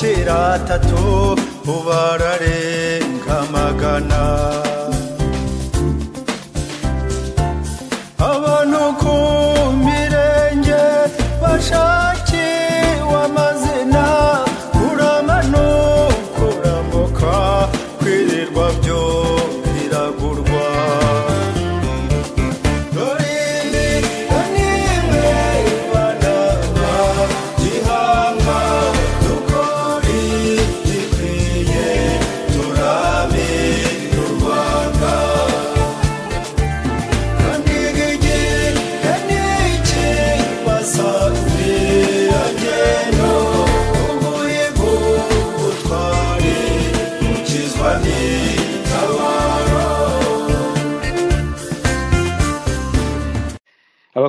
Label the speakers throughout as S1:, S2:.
S1: kera atatu ubararenga magana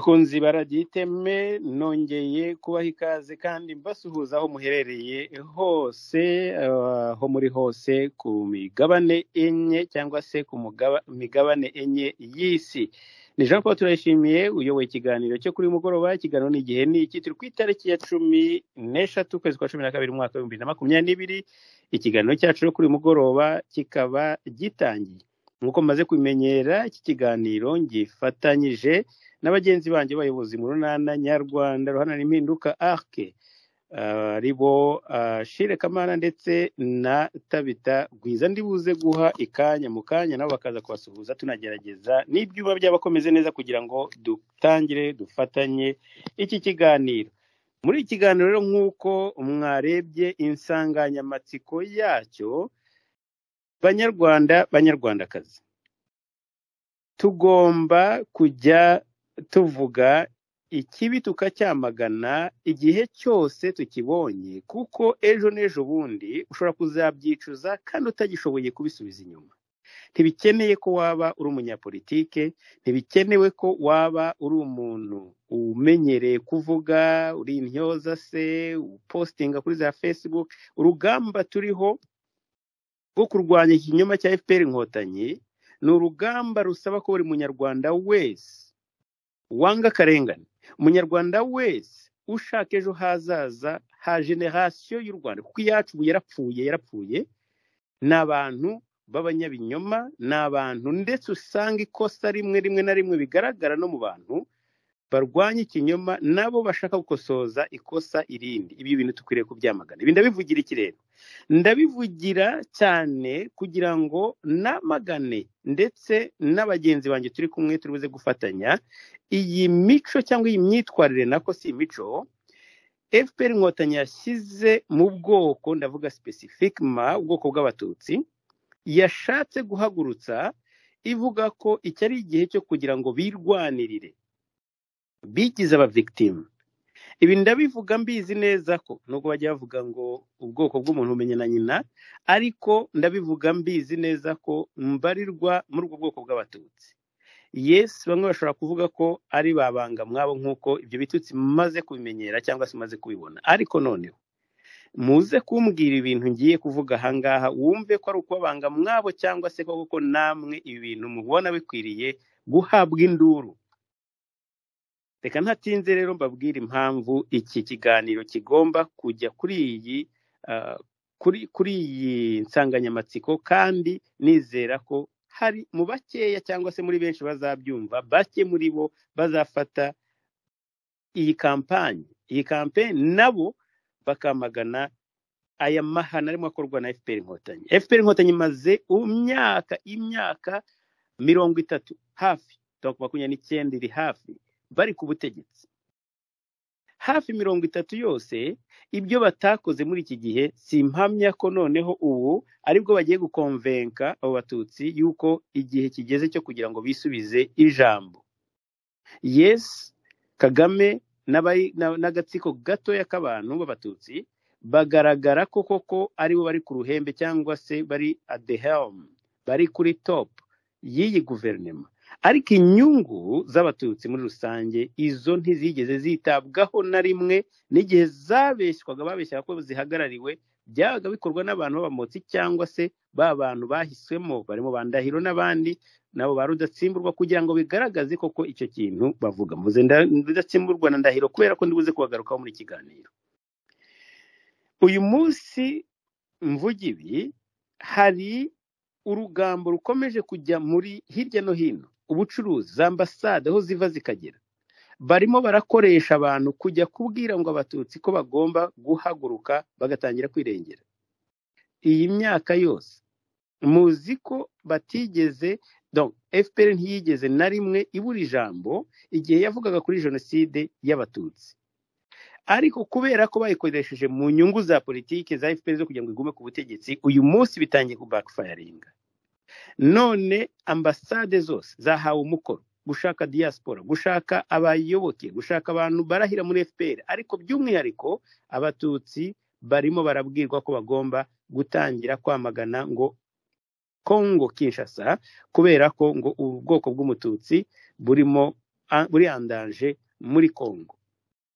S2: mukunzi baragiteme nongeye kubaha ikaze kandi mbasuhuza aho muherereye hose eh, aho muri hose ku migabane enye cyangwa se ku migabane enye y'isi ni jean paul turayishimiye uyoboye ikiganiro cyo kuri mugoroba ikiganiro ni igihe ni iki turi ku itariki ya cumi n'eshatu ukwezi kwa cumi na kabiri umwaka w'ibihumbi bibiri na makumyabiri n'ibiri ikiganiro cyacu cyo kuri mugoroba kikaba gitangiye nk'uko maze kubimenyera iki kiganiro ngifatanyije na bagenzi banjye bayobozi mu runana nyarwanda ruhana impinduka arike ah, aribo ah, shire kamana ndetse na tabita rwiza ndibuze guha ikanya mu kanya nabo bakaza kubasuhuza tunagerageza n'ibyuma byabakomeze neza kugira ngo dutangire dufatanye iki kiganiro muri iki kiganiro rero nk'uko mwarebye insanganyamatsiko yacyo banyarwanda banyarwandakazi tugomba kujya tuvuga ikibi tukacyamagana igihe cyose tukibonye kuko ejo n'ejo bundi ushobora kuzabyicuza kandi utagishoboye kubisubiza inyuma ntibikeneye ko waba uri umunyapolitike ntibikenewe ko waba uri umuntu umenyereye kuvuga uri intyoza se upositinga kuri za facebook urugamba turiho rwo kurwanya ikinyoma cya fpr inkotanyi ni urugamba rusaba ko buri munyarwanda wese wanga akarengane umunyarwanda wese ushaka ejo hazaza ha generasiyo y'u rwanda kuko iyacu ubu yarapfuye yarapfuye ni abantu b'abanyabinyoma ni abantu ndetse usanga ikosa rimwe rimwe na rimwe bigaragara no mu bantu barwanya ikinyoma nabo bashaka gukosoza ikosa irindi ibi bintu dukwiriye kubyamagana ibi ndabivugira iki rero ndabivugira cyane kugira ngo namagane ndetse na bagenzi banjye turi kumwe turi gufatanya iyi mico cyangwa iyi myitwarire nako si imico fpr inkotanyi yashyize mu bwoko ndavuga sipesifikima ubwoko bw'abatutsi yashatse guhagurutsa ivuga ko icyo ari igihe cyo kugira ngo birwanirire bigize aba victime ibi ndabivuga mbizi neza ko nubwo bajya bavuga ngo ubwoko bw'umuntu umenya na nyina ariko ndabivuga mbizi neza ko mbarirwa muri ubwo bwoko bw'abatutsi yesi bamwe bashobora kuvuga ko ari babanga mwabo nk'uko ibyo bitutsi maze kubimenyera cyangwa se umaze kubibona ariko noneho muze kumbwira ibintu ngiye kuvuga ahangaha wumve ko ari ukubabanga mwabo cyangwa se koko namwe ibi bintu mubona bikwiriye guhabwa induru reka ntatinze rero mbabwire impamvu iki kiganiro kigomba kujya kuri iyi ah, kuri iyi nsanganyamatsiko kandi nizera ko hari mu bakeya cyangwa se muri benshi bazabyumva bake muri bo bazafata iyi kampani iyi kampani nabo bakamagana aya mahana arimo akorwa na fpr inkotanyi fpr inkotanyi imaze imyaka imyaka mirongo itatu hafi makumyabiri n'icyenda iri hafi bari ku butegetsi hafi mirongo itatu yose ibyo batakoze muri iki gihe si ko noneho ubu aribwo bagiye gukonvenka abo batutsi yuko igihe kigeze cyo kugira ngo bisubize ijambo yesi kagame n'agatsiko gatoya k'abantu b'abatutsi bagaragara ko koko aribo bari ku ruhembe cyangwa se bari at the helm bari kuri top y'iyi guverinoma ariko inyungu z'abatutsi muri rusange izo ntizigeze zitabwaho na rimwe n'igihe zabeshwaga babeshya ko zihagarariwe byabaga bikorwa n'abantu b'abamotsi cyangwa se ba bantu bahiswemo barimo bandahiro n'abandi nabo ba rudatsimburwa kugira ngo bigaragaze koko icyo kintu bavuga mvuze rudatsimburwa na ndahiro kubera ko ndibuze kubagarukaho muri kiganiro uyu munsi mvuga ibi hari urugambo rukomeje kujya muri hirya no hino ubucuruzi za ambasade aho ziva zikagera barimo barakoresha abantu kujya kubwira ngo abatutsi ko bagomba guhaguruka bagatangira kwirengera iyi myaka yose muzi ko batigeze fpr ntiyigeze na rimwe ibura ijambo igihe yavugaga kuri jenoside y'abatutsi ariko kubera ko bayikoresheje mu nyungu za politiki za fpr zo kugira ngo igume ku butegetsi uyu munsi bitangiye kubakifayaringa none ambasade zose zahawe umukoro gushaka diaspora gushaka abayoboke gushaka abantu barahira muri fpr ariko by'umwihariko abatutsi barimo barabwirwa ko bagomba gutangira kwamagana ngo kongo kinshasa kubera ko ngo ubwoko bw'umututsi burimo buriyandanje muri kongo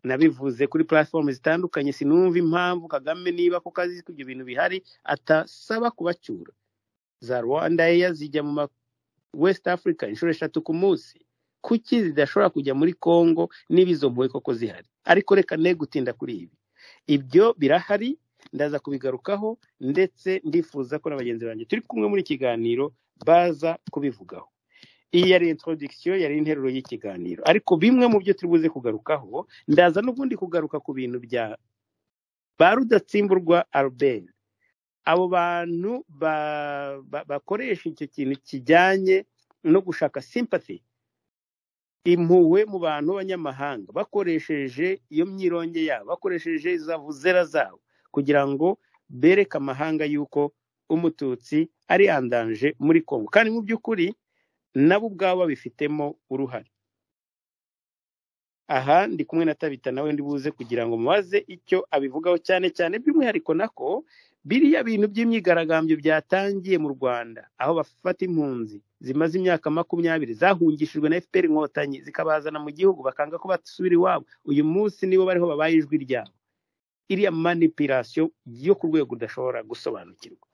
S2: nabivuze kuri platform zitandukanye sinumva impamvu kagame niba ko kazi ko ibyo bintu bihari atasaba kubacyura za rwanda eya zijya mu ma west africa inshuro eshatu ku munsi kuki zidashobora kujya muri congo niba mpuwe koko zihari ariko reka ne gutinda kuri ibi ibyo birahari ndaza kubigarukaho ndetse ndifuza ko na bagenzi banjye turi kumwe muri ikiganiro baza kubivugaho iyi yari introduction yari interuro y'ikiganiro ariko bimwe mu byo turi buze kugarukaho ndaza n'ubundi kugaruka ku bintu bya ba rudatsimburwa albert abo bantu bakoresha icyo kintu kijyanye no gushaka simpati impuhwe mu bantu b'abanyamahanga bakoresheje iyo myironge yabo bakoresheje za vuzera zabo kugira ngo bereke amahanga y'uko umututsi ari yandanje muri congo kandi mu by'ukuri nabo ubwabo babifitemo uruhare aha ndi kumwe na tabita nawe ndibuze kugira ngo mubaze icyo abivugaho cyane cyane by'umwihariko nako biriya bintu by'imyigaragambyo byatangiye mu rwanda aho bafata impunzi zimaze imyaka makumyabiri zahungishijwe na fpr inkotanyi zikabazana mu gihugu bakanga ko basubira iwabo uyu munsi nibo bariho babaye ijwi ryabo iriya manipirasiyo yo ku rwego udashobora gusobanukirwa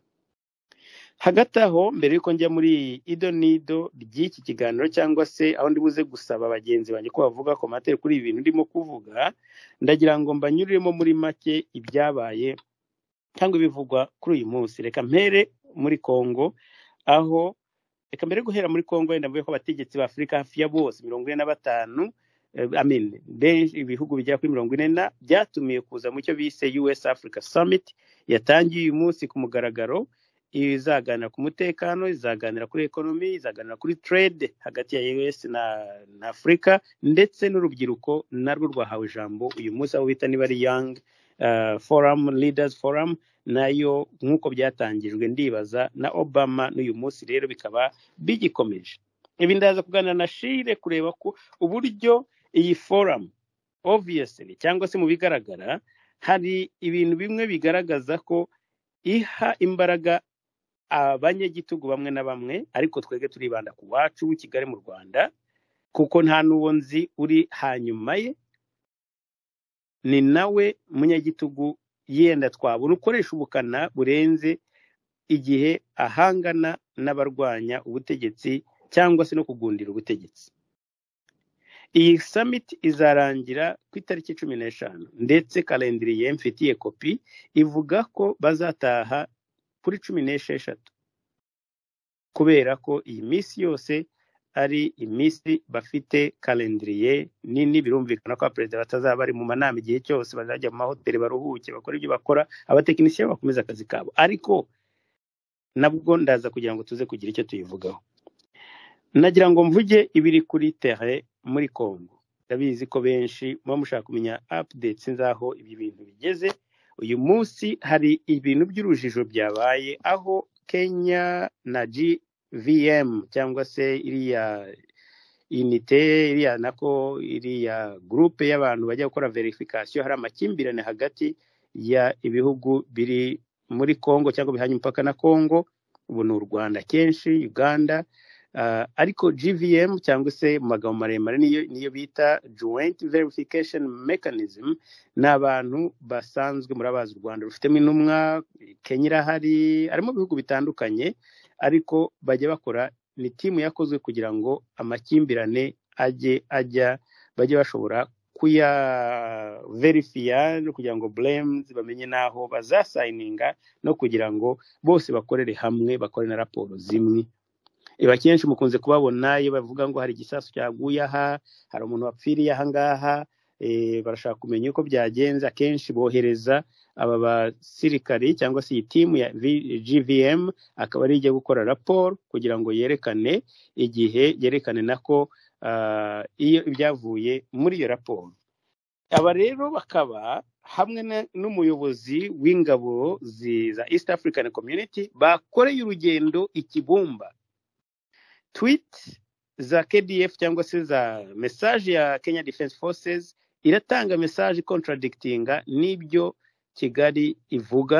S2: hagati aho mbere y'uko njya muri ido nido ry'iki kiganiro cyangwa se aho ndibuze gusaba bagenzi banjye ko bavuga ko komateri kuri ibi bintu ndimo kuvuga ndagira ngo mbanyuriremo muri make ibyabaye cyangwa ibivugwa kuri uyu munsi reka mpere muri congo aho reka mbere guhera muri congo wenda mvuge ko abategetsi ba afurika hafi ya bose mirongo ine na batanu eh, amine benshi ibihugu bigera kuri mirongo ine na byatumiye kuza mu cyo bise us africa summit yatangiye uyu munsi ku mugaragaro izaganira ku mutekano izaganira kuri ekonomi izaganira kuri trade hagati ya us na, na afurika ndetse n'urubyiruko narwo rwahawe ijambo uyu munsi aho bita niba ari young Eh, forum lidazi foramu nayo nk'uko byatangijwe ndibaza na obama n'uyu munsi rero bikaba bigikomeje ibi ndaza kuganira na shire kureba ko uburyo iyi foramu obviously cyangwa se mu bigaragara hari ibintu bimwe bigaragaza ko iha imbaraga abanyagitugu bamwe na bamwe ariko twebwe turibanda ku wacu w'i kigali mu rwanda kuko nta n'uwo nzi uri hanyuma ye ni nawe munyagitugu yenda twabona ukoresha ubukana burenze igihe ahangana n'abarwanya ubutegetsi cyangwa se no kugundira ubutegetsi iyi samiti izarangira ku itariki cumi n'eshanu ndetse kalendiriye mfitiye kopi ivuga ko bazataha kuri cumi n'esheshatu kubera ko iyi minsi yose ari iminsi bafite kalendiriye nini birumvikana ko abaperezida batazaba bari mu manama igihe cyose bazajya mu mahoteli baruhuke bakora ibyo bakora abatekinisiye bakomeza akazi kabo ariko nabwo ndaza kugira ngo tuze kugira icyo tuyivugaho nagira ngo mvuge ibiri kuri tere muri congo ndabizi ko benshi muba mushaka kumenya apudetes z'aho ibi bintu bigeze uyu munsi hari ibintu by'urujijo byabaye aho kenya na ji vm cyangwa se iriya inite iriya nako iriya gurupe y'abantu bajya gukora verifikasiyo hari amakimbirane hagati ya ibihugu biri muri congo cyangwa bihanye umupaka na congo ubu ni u rwanda kenshi uganda ah, ariko gvm cyangwa se mu magambo maremare niyo bita joint verification mechanism ni abantu basanzwe abazi u rwanda rufitemo intumwa kenya irahari harimo ibihugu bitandukanye ariko bajya bakora ni timu yakozwe kugira ngo amakimbirane ajye ajya bajye bashobora kuyaverifiya no kugira ngo buremuzi bamenye n'aho bazasayininga no kugira ngo bose bakorere hamwe bakore na raporo zimwe iba kenshi mukunze kubabona iyo bavuga ngo hari igisasu cyaguye aha hari umuntu wapfiriye aha ngaha eh, barashaka kumenya uko byagenze akenshi bohereza aba basirikari cyangwa se iyi timu ya GVM akaba ari ijya gukora raporo kugira ngo yerekane igihe yerekane nako ah, iyo ibyavuye muri iyo raporo aba rero bakaba hamwe n'umuyobozi w'ingabo za East African Community bakoreye urugendo ikibumba twiti za KDF cyangwa se za mesaje ya Kenya Defense Forces iratanga mesaje contradictinga n'ibyo kigali ivuga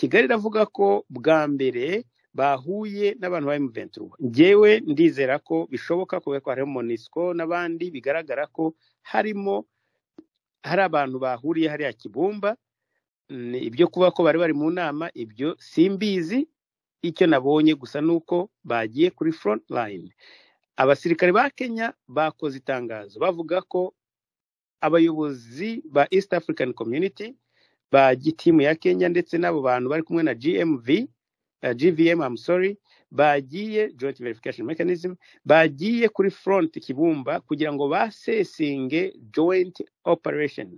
S2: kigali iravuga ko bwa mbere bahuye n'abantu ba emuventura ngewe ndizera ko bishoboka kubera ko harimo monisiko n'abandi bigaragara ko harimo hari abantu bahuriye hariya kibumba ibyo kuba ko bari bari mu nama ibyo simbizi icyo nabonye gusa ni uko bagiye kuri foronti layini abasirikare ba kenya bakoze itangazo bavuga ko abayobozi ba east african community ba gitimu ya kenya ndetse n'abo bantu bari kumwe na gmv uh, eh, gvm I'm sorry bagiye joint verification mechanism bagiye kuri front kibumba kugira ngo basesinge joint operation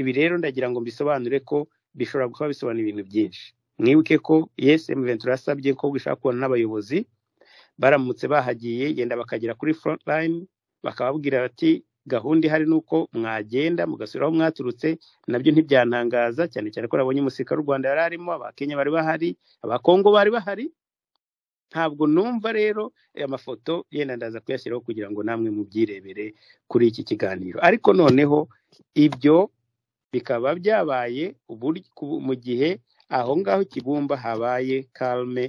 S2: ibi rero ndagira ngo mbisobanure ko bishobora kuba bisobanura ibintu byinshi mwibuke ko yes ventura yasabye ko bishobora kubona n'abayobozi baramutse bahagiye genda bakagera kuri front line bakababwira bati gahunda ihari ni uko mwagenda mugasubira aho mwaturutse nabyo ntibyantangaza cyane cyane ko nabonye umusirikare w'u rwanda yari arimo abakenya bari bahari abakongo bari bahari ntabwo numva rero aya mafoto yenda ndaza kuyashyiraho kugira ngo namwe mubyirebere kuri iki kiganiro ariko noneho ibyo bikaba byabaye mu gihe aho ngaho kibumba habaye kalme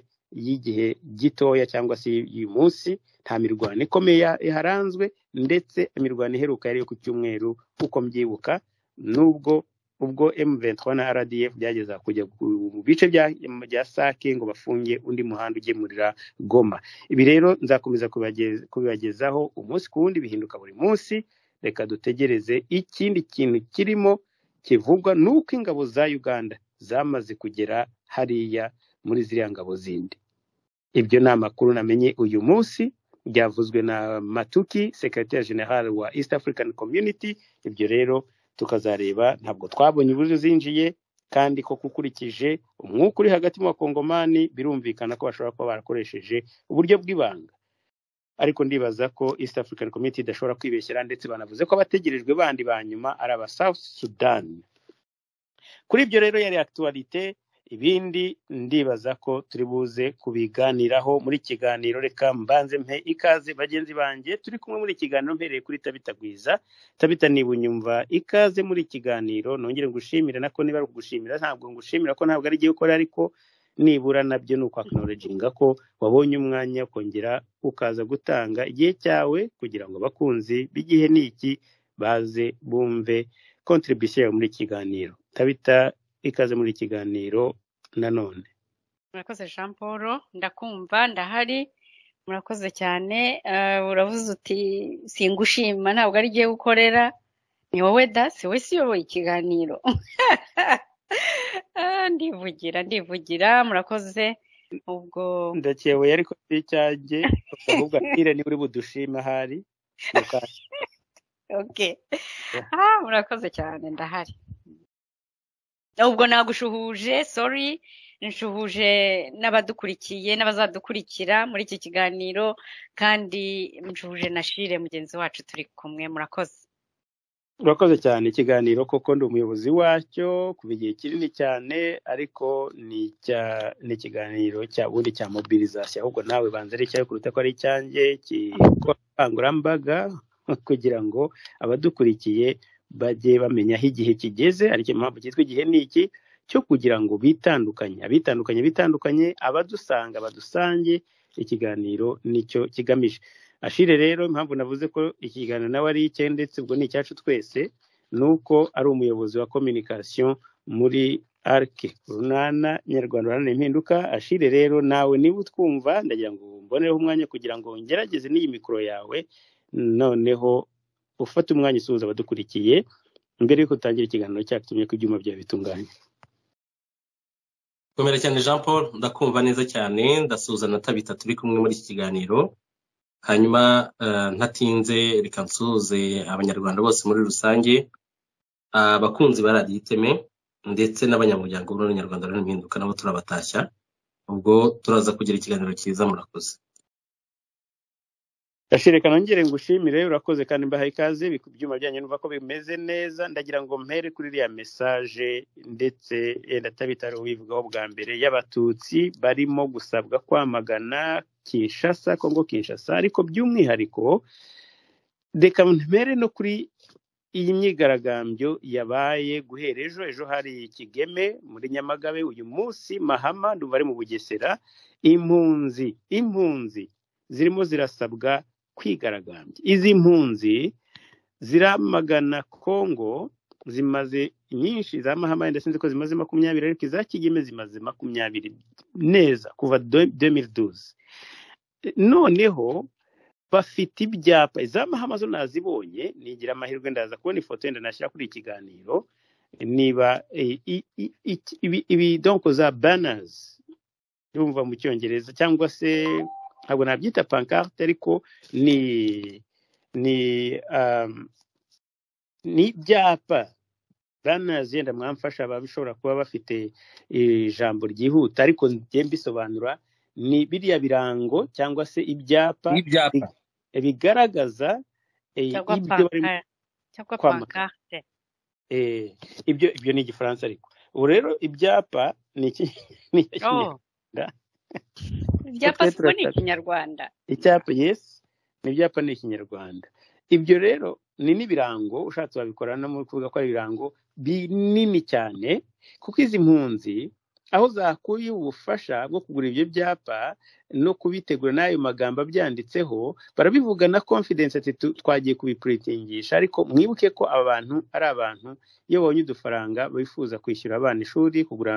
S2: y'igihe gitoya cyangwa se y'uyu munsi nta mirwano ikomeye yaharanzwe ndetse imirwano iheruka yari ku cyumweru uko mbyibuka nubwo ubwo M23 na RDF byageza kujya mu bice bya Sake ngo bafunge undi muhanda ugemurira Goma ibi rero nzakomeza kubibagezaho umunsi ku wundi bihinduka buri munsi reka dutegereze ikindi kintu kirimo kivugwa n'uko ingabo za Uganda zamaze kugera hariya muri ziriya ngabo zindi ibyo ni amakuru namenye uyu munsi byavuzwe na matuki sekiroteri generale wa east african community ibyo rero tukazareba ntabwo twabonye uburyo zinjiye kandi ko ukurikije umwuka uri hagati mu bakongomani birumvikana ko bashobora kuba barakoresheje uburyo bw'ibanga ariko ndibaza ko east african community idashobora kwibeshyera ndetse banavuze ko abategerejwe bandi ba nyuma ari aba south sudan kuri ibyo rero yari actualite ibindi ndibaza ko turi buze kubiganiraho muri kiganiro reka mbanze mpe ikaze bagenzi banjye turi kumwe muri kiganiro mpereye kuri tabita gwiza tabita niba unyumva ikaze muri ikiganiro nongere ngushimire nako niba ari ukugushimira ntabwo ngushimira ko ntabwo ari igihe ukora ariko nibura nabyo ni ukwakinoreginga ko wabonye umwanya kongera ukaza gutanga igihe cyawe kugira ngo abakunzi b'igihe n'iki baze bumve kontribusiyo muri ikiganiro tabita ikaze muri iki kiganiro nanone
S3: murakoze jean paul ndakumva ndahari murakoze cyane eh, uravuze uti singushima ntabwo ari igihe ukorera ni wowe da si we si uyoboye ikiganiro ah, ndivugira ndivugira murakoze
S2: ubwo ndakebeye ariko si icyanjye ahubwo akire niba uri budushime ahari
S3: ah, murakoze cyane ndahari ubwo nagushuhuje sorry nshuhuje n'abadukurikiye n'abazadukurikira muri iki kiganiro kandi nshuhuje na shire mugenzi wacu turi kumwe murakoze
S2: urakoze cyane ikiganiro koko ndi umuyobozi wacyo kuva igihe kinini cyane ariko ni ikiganiro cya ubundi cya mobilizasiyo ahubwo nawe banza ari icyawe kuruta ko ari icyanjye cy'ubukangurambaga kugira ngo abadukurikiye bajye bamenya aho igihe kigeze aricyo mpamvu cyitwa igihe ni iki cyo kugira ngo bitandukanye abitandukanye bitandukanye abadusanga badusange ikiganiro nicyo kigamije ashire rero impamvu navuze ko ikiganiro nawe ari icye ndetse ubwo ni icyacu twese ni uko ari umuyobozi wa communication muri arike runana nyarwanda uranana impinduka ashire rero nawe niba utwumva ndagira ngo mbonereho umwanya kugira ngo ngerageze n'iyi mikoro yawe noneho ufata umwanya usuhuza abadukurikiye mbere y'uko utangira ikiganiro cyacu tumye ko ibyuma byawe bitunganye
S4: komera cyane jean paul ndakumva neza cyane ndasuhuza na tabita turi kumwe muri iki kiganiro hanyuma eh, ntatinze reka nsuhuze abanyarwanda bose muri rusange ah, abakunzi ba radiyo iteme ndetse n'abanyamuryango b'abanyarwanda bari mu nabo turabatashya ubwo turaza kugira ikiganiro cyiza murakoze
S2: gashereka nongere ngushimire urakoze kandi mbahaye ikaze ibyuma byanyu numva ko bimeze neza ndagira ngo mpere kuri iriya mesaje ndetse yenda eh, atabitari ubivugaho bwa mbere y'abatutsi barimo gusabwa kwamagana kinshasa kongo kinshasa ariko by'umwihariko reka mpere no kuri iyi myigaragambyo yabaye guhera ejo ejo hari ikigeme muri nyamagabe uyu munsi mahama ndumva ari mu bugesera impunzi impunzi zirimo zirasabwa kwigaragambya izi mpunzi ziramagana kongo zimaze nyinshi za mahamaya ndetse nzi ko zimaze makumyabiri ariko iza kigeme zimaze makumyabiri neza kuva demiriduzi noneho bafite ibyapa iza mahama nazibonye nigira amahirwe ndaza kubona ifoto yenda nashyira kuri ikiganiro niba eh, ibi donko za banazi yumva mu cyongereza cyangwa se ntabwo nabyita pankarte ariko ni ni euh, ni ibyapa banazi yenda mwamfasha ababishobora kuba bafite ijambo ryihuta ariko njye mbisobanura ni biriya birango cyangwa se ibyapa bigaragaza eh, eh, ibyo ibyo ni igifaransa ariko ubu rero ibyapa ni oh. ikinyarwanda ibyapa siko ni
S3: ikinyarwanda
S2: icyapa yesi ni ni ikinyarwanda ibyo rero ni n'ibirango ushatse wabikora no muri kuvuga ko ari ibirango binini cyane kuko izi mpunzi aho zakuye ubufasha bwo kugura ibyo byapa no kubitegura n'ayo magambo abyanditseho barabivuga na confidence ati twagiye kubipuritingisha ariko mwibuke ko aba bantu ari abantu iyo babonye udufaranga bifuza kwishyura abana ishuri kugura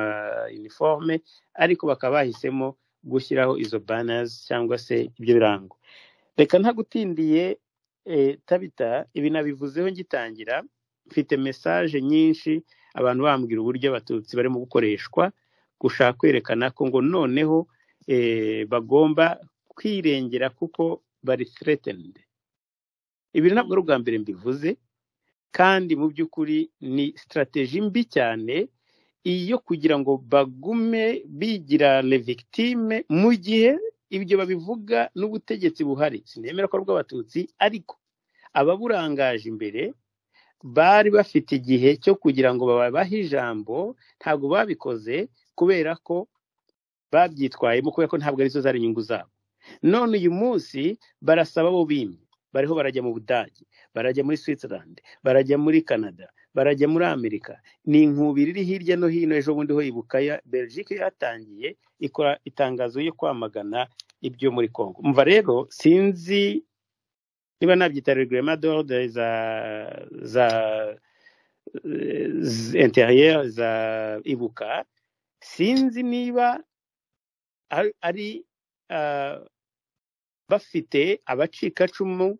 S2: iniforume ariko bakaba bahisemo gushyiraho izo banazi cyangwa se ibyo birango reka ntagutindiye eh, tabita ibi nabivuzeho ngitangira mfite mesaje nyinshi abantu bambwira uburyo abatutsi barimo gukoreshwa gushaka kwerekana ko ngo noneho eh, bagomba kwirengera kuko bari threatened ibi ntabwo ari ubwa mbere mbivuze kandi mu by'ukuri ni sitarateji mbi cyane iyo kugira ngo bagume bigira victime mu gihe ibyo babivuga n'ubutegetsi buhari sinemera ko bw'abatutsi ariko ababurangaje imbere bari bafite igihe cyo kugira ngo babahe ijambo ntabwo babikoze kubera ko babyitwayemo kubera ko ntabwo arizo zari inyungu zabo none uyu munsi barasaba abo bimye bariho barajya mu budage barajya muri switzerland barajya muri canada barajya muri amerika ni inkubiri iri hirya no hino ejo bundi ho ibuka ya belgique yatangiye ikora itangazo yo kwamagana ibyo muri congo mva rero sinzi niba nabyita regurema dore za za eh, interiyeri za ibuka sinzi niba ari bafite abacikacumu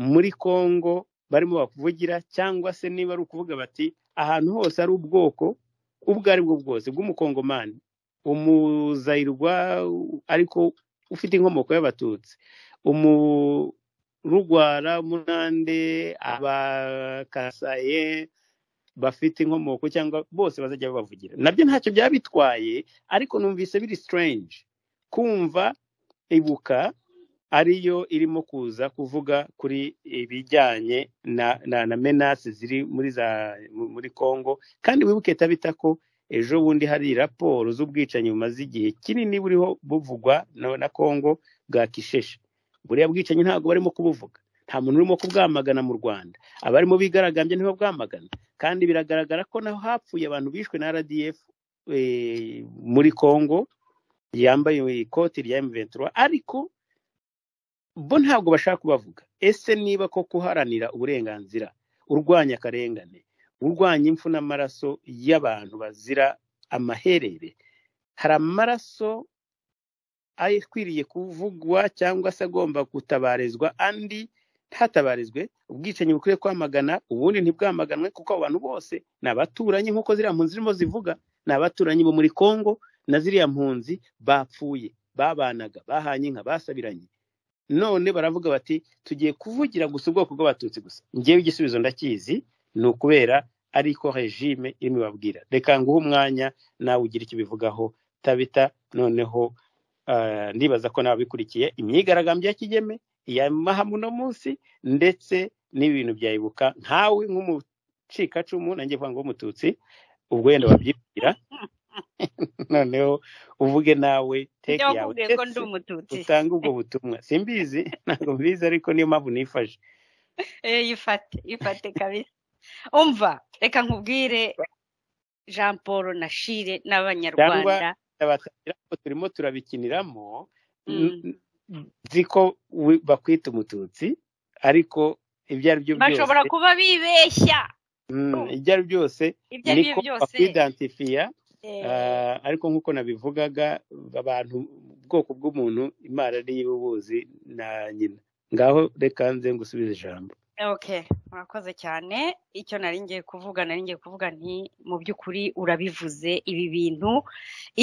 S2: muri congo barimo bakuvugira cyangwa se niba ari ukuvuga bati ahantu hose ari ubwoko ubwo ari bwo bwose bw'umukongomani umuzayirwa ariko ufite inkomoko y'abatutsi umurugwara munande abakasaye bafite inkomoko cyangwa bose bazajya babavugira nabyo ntacyo byaba bitwaye ariko numvise biri strange kumva ibuka ariyo irimo kuza kuvuga kuri ibijyanye na na, menace ziri muri za muri Kongo kandi wibuke tabita ko ejo bundi hari raporo z'ubwicanyi bumaze igihe kinini buriho buvugwa na, Congo bwa Kisheshe buriya bwicanyi ntabwo barimo kubuvuga nta muntu urimo kubwamagana mu Rwanda abarimo bigaragambye nibo bwamagana kandi biragaragara ko naho hapfuye abantu bishwe na RDF eh, muri Congo yambaye ikoti rya m ariko bo ntabwo bashaka kubavuga ese niba ko uharanira uburenganzira urwanya akarengane urwanya impfu n'amaraso y'abantu bazira amaherere hari amaraso akwiriye kuvugwa cyangwa se agomba gutabarizwa andi ntatabarizwe ubwicanyi bukwiye kwamagana ubundi ntibwamaganwe kuko abo bantu bose ni abaturanyi nk'uko ziriya mpunzi zirimo zivuga ni abaturanyi bo muri kongo na ziriya mpunzi bapfuye babanaga bahanye inka basabiranye none baravuga bati tugiye kuvugira gusa ubwoko bw'abatutsi gusa ngewe igisubizo ndakizi ni ukubera ariko regime irimo ibabwira reka nguhe umwanya nawe ugira icyo ubivugaho tabita noneho eh, ndibaza ko n'ababikurikiye imyigaragambyo ya kigeme iya uno munsi ndetse n'ibintu byayibuka nkawe nk'umucikacumu nanjye vuga ngo w'umututsi ubwo wenda babyibwira noneho uvuge nawe teke yawe utange ubwo butumwa simbizi ntabwo mbizi ariko niyo mpamvu nifashe
S3: eh, yifate yifate kabisa umva reka nkubwire jean paul na shire n'abanyarwanda
S2: turimo turabikiniramo hmm. nziko bakwita umututsi ariko ibyo ari byo byose bashobora
S3: kuba bibeshya
S2: hmm, ibyo ari byose niko bakwidansifiya Eh, ah, ariko nk'uko nabivugaga abantu ubwoko bw'umuntu imana niyo ubuzi na nyina ngaho reka nze ngusubize ijambo
S3: oke murakoze cyane icyo nari ngiye kuvuga nari ngiye kuvuga nti mu by'ukuri urabivuze ibi bintu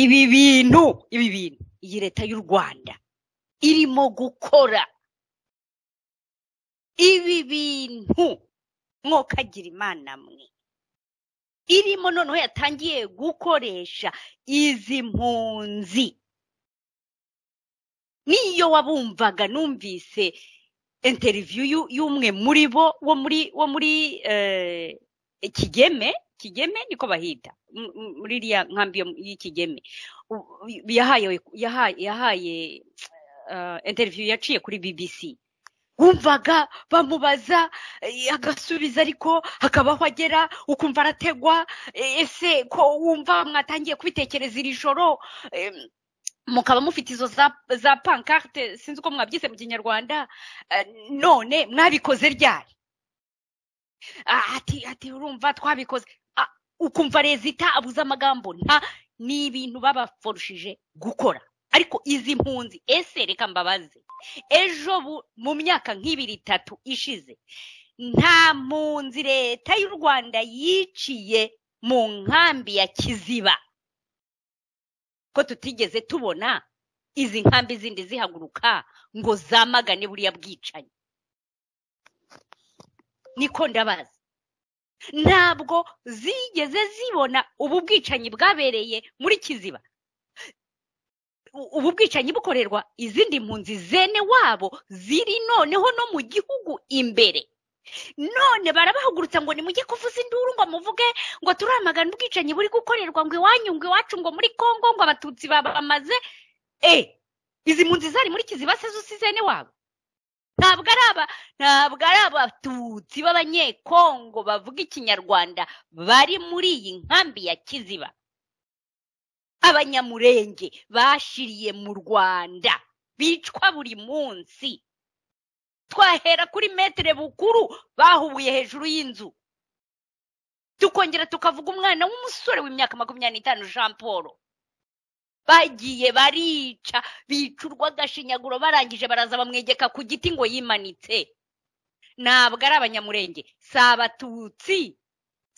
S3: ibi bintu ibi bintu iyi leta y'u rwanda irimo gukora ibi bintu nk'uko agira imana mwe irimo noneho yatangiye gukoresha izi mpunzi niyo wabumvaga numvise interiviyu y'umwe muri bo wo muri wo muri eh, kigeme kigeme niko bahita muri iriya nkambi y'ikigeme yahaye yahaye eh, interiviyu yaciye kuri bbc wumvaga bamubaza eh, agasubiza ariko hakabaho agera ukumva arategwa eh, ese ko wumva mwatangiye kubitekereza iri joro mukaba mufite izo za za pankarte sinzi uko mwabyize mu kinyarwanda eh, none mwabikoze ryari ah, ati ati urumva twabikoze ah, ukumva rezita abuze amagambo nta ni ibintu babaforushije gukora ariko izi mpunzi ese reka mbabaze ejo mu myaka nk'ibiri itatu ishize nta mpunzi leta y'u rwanda yiciye mu nkambi ya kiziba ko tutigeze tubona izi nkambi zindi zihaguruka ngo zamagane buriya bwicanyi niko ndabazi ntabwo zigeze zibona ubu bwicanyi bwabereye muri kiziba ubu bwicanyi bukorerwa izindi mpunzi zene wabo ziri noneho no mu gihugu imbere none barabahagurutsa ngo nimujye kuvuza induru ngo muvuge ngo turamagana ubwicanyi buri gukorerwa ngo iwanyu ngo iwacu ngo muri kongo ngo abatutsi babamaze e eh, izi mpunzi zari muri kizibase zene wabo ntabwo ari aba ntabwo ari abatutsi b'abanyekongo bavuga ikinyarwanda bari muri iyi nkambi ya kiziba abanyamurenge bashiriye mu rwanda bicwa buri munsi twahera kuri metere bukuru bahubuye hejuru y'inzu tukongera tukavuga umwana w'umusore w'imyaka makumyabiri n'itanu jean paul bagiye barica bica urw'agashinyaguro barangije baraza bamwegeka ku giti ngo yimanitse ntabwo ari abanyamurenge si abatutsi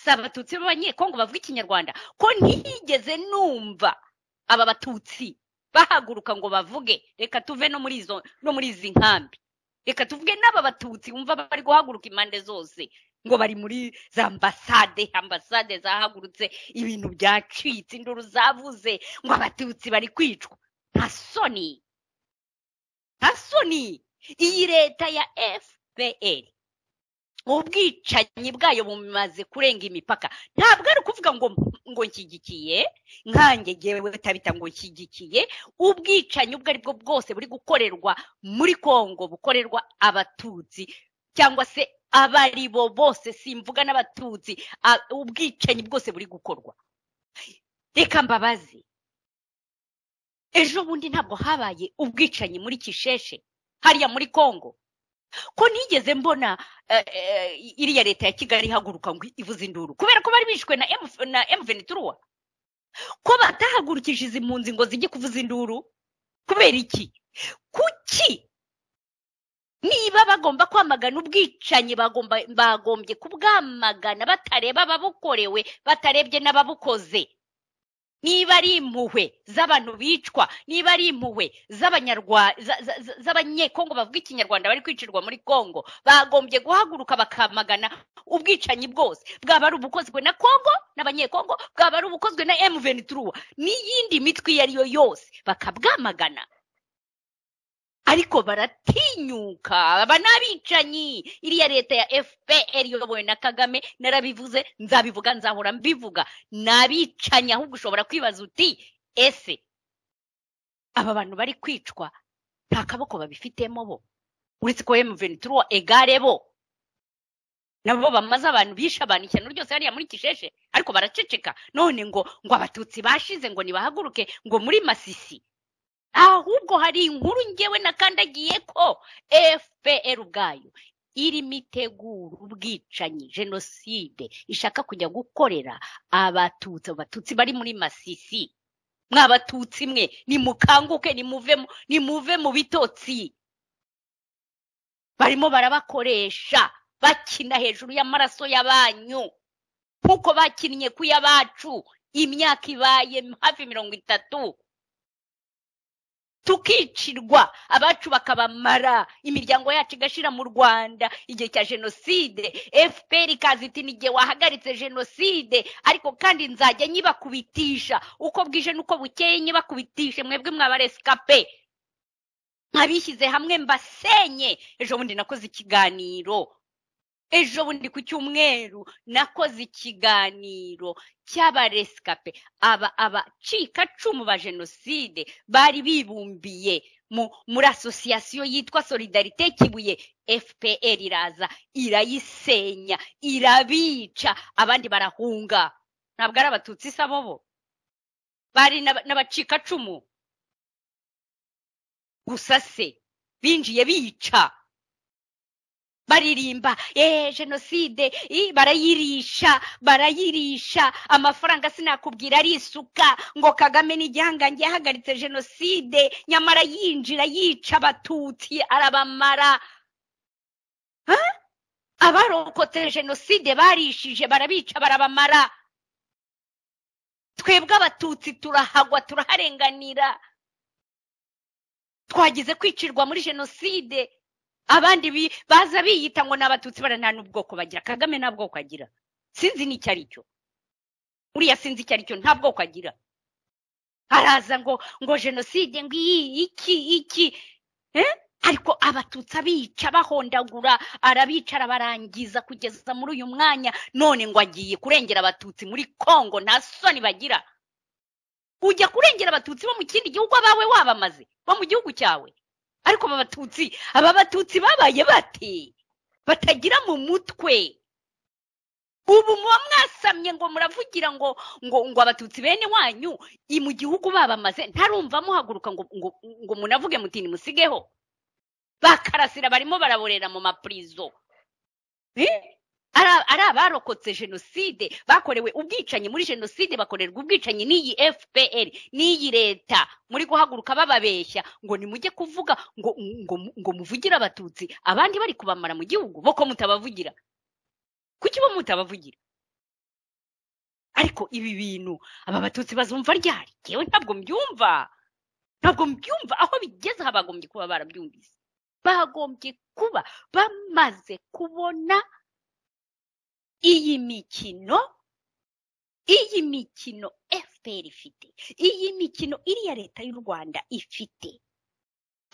S3: si abatutsi b'abanyekongo bavuga ikinyarwanda ko ntiyigeze numva aba batutsi bahaguruka ngo bavuge reka tuve no muri izo no muri izi nkambi reka tuvuge n'aba batutsi wumva bari guhaguruka impande zose ngo bari muri za ambasade ambasade zahagurutse ibintu byacitse induru zavuze ngo abatutsi bari kwicwa nta soni nta soni iyi leta ya fpr ubwicanyi bwayo bumaze kurenga imipaka ntabwo ari ukuvuga ngo ngo nshyigikiye nkangegewe utabita ngo nshyigikiye ubwicanyi ubwo aribwo bwose buri gukorerwa muri kongo bukorerwa abatutsi cyangwa se abari bo bose simvuga n'abatutsi ubwicanyi bwose buri gukorwa reka mbabazi ejo bundi ntabwo habaye ubwicanyi muri kisheshe hariya muri kongo ko nigeze mbona eh, eh, iriya leta ya kigali ihaguruka ngo ivuze induru kubera ko bari bishwe na na emuvenitura ko batahagurukije izi mpunzi ngo zijye kuvuza induru kubera iki kuki niba bagomba kwamagana ubwicanyi bagombye kubwamagana batareba ababukorewe batarebye n'ababukoze niba ari impuhwe z'abantu bicwa niba ari impuhwe z'abanyekongo bavuga ikinyarwanda bari kwicirwa muri kongo bagombye guhaguruka bakamagana ubwicanyi bwose bwaba ari ubukozwe na kongo n'abanyekongo bwaba ari ubukozwe na emuveni turuwa n'iyindi mitwe iyo ari yo yose bakabwamagana ariko baratinyuka aba ni abicanyi iriya leta ya fpr iyobowe na kagame narabivuze nzabivuga nzahora mbivuga ni abicanyi ahubwo ushobora kwibaza uti ese aba bantu bari kwicwa nta kaboko babifitemo bo uretse ko emuventuro egare bo nabo bamaze abantu bishe abantu ishyano ryose hariya muri kisheshe ariko baraceceka none ngo ngo abatutsi bashize ngo nibahaguruke ngo muri masisi ahubwo hari inkuru ngewe nakandagiye ko fpr ubwayo irimo itegura ubwicanyi jenoside ishaka kujya gukorera abatutsi abatutsi bari muri masisi mwabatutsi mwe nimukanguke nimuve mu bitotsi barimo barabakoresha bakina hejuru y'amaraso y'abanyu nk'uko bakinnye ku y'abacu imyaka ibaye hafi mirongo itatu tukicirwa abacu bakabamara imiryango yacu igashira mu rwanda igihe cya jenoside fpr ikaza iti n'igihe wahagaritse jenoside ariko kandi nzajya nyibakubitisha uko bwije n'uko bukeye nyibakubitishe mwebwe mwabaresikape nkabishyize hamwe mbasenye ejo bundi nakoze ikiganiro ejo bundi ku cyumweru nakoze ikiganiro cy'abaresikape aba abacikacumu ba jenoside bari bibumbiye muri asosiyasiyo yitwa solidarite kibuye fpr iraza irayisenya irabica abandi barahunga ntabwo ari abatutsi isa bo bari n'abacikacumu gusa se binjiye bica baririmba eee jenoside barayirisha barayirisha amafaranga sinakubwira arisuka ngo kagame n'igihangange yahagaritse jenoside nyamara yinjira yica abatutsi arabamara abarokote jenoside barishije barabica barabamara twebwe abatutsi turahagwa turaharenganira twagize kwicirwa muri jenoside abandi baza biyita ngo ni abatutsi nta n'ubwoko bagira kagame nta bwoko agira sinzi n'icyo ari cyo uriya sinzi icyo ari cyo nta bwoko agira araza ngo ngo jenoside ngo iyi iki iki eh? ariko abatutsi abica bahondagura arabicara barangiza kugeza muri uyu mwanya none ngo agiye kurengera abatutsi muri kongo nta soni bagira ujya kurengera abatutsi bo mu kindi gihugu abawe wabamaze bo mu gihugu cyawe ariko aba batutsi aba batutsi babaye bate batagira mu mutwe ubu muba mwasamye ngo muravugira ngo ngo ngo abatutsi bene wanyu i mu gihugu babamaze ntarumva muhaguruka ngo ngo ngo munavuge muti nimusigeho bakarasira barimo baraborera mu mapurizo eh? ari abarokotse jenoside bakorewe ubwicanyi muri jenoside bakorerwa ubwicanyi n'iyi fpr n'iyi leta muri guhaguruka bababeshya ngo nimujye kuvuga ngo ngo ngo muvugire abatutsi abandi bari kubamara mu gihugu boko mutabavugira kuki bo mutabavugira ariko ibi bintu aba batutsi bazumva ryari yewe ntabwo mbyumva ntabwo mbyumva aho bigeze bagombye kuba barabyumvise bagombye kuba bamaze kubona iyi mikino iyi mikino FPR ifite iyi mikino iriya leta y'u Rwanda ifite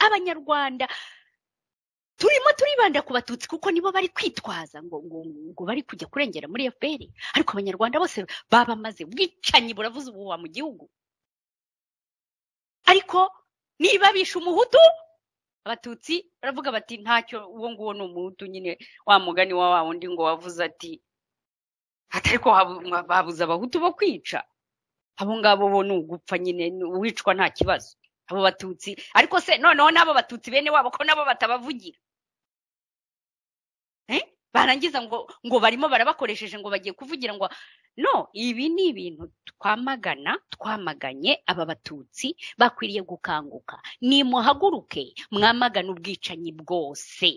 S3: abanyarwanda turimo turibanda ku batutsi kuko nibo bari kwitwaza ngo ngo bari kujya kurengera muri FPR ariko abanyarwanda bose babamaze bwicanyi buravuze ubuwa mu gihugu ariko niba bishe umuhutu abatutsi baravuga bati ntacyo uwo nguwo ni umuhutu nyine wa mugani wa wa wundi ngo wavuze ati atari ko babuze abahutu bo kwica abo ngabo bo ni ugupfa nyine uwicwa nta kibazo abo batutsi ariko se noneho n'abo batutsi bene wabo ko nabo batabavugira eh? barangiza ngo ngo barimo barabakoresheje ngo bagiye kuvugira ngo no ibi ni ibintu twamagana twamaganye aba batutsi bakwiriye gukanguka nimuhaguruke mwamagana ubwicanyi bwose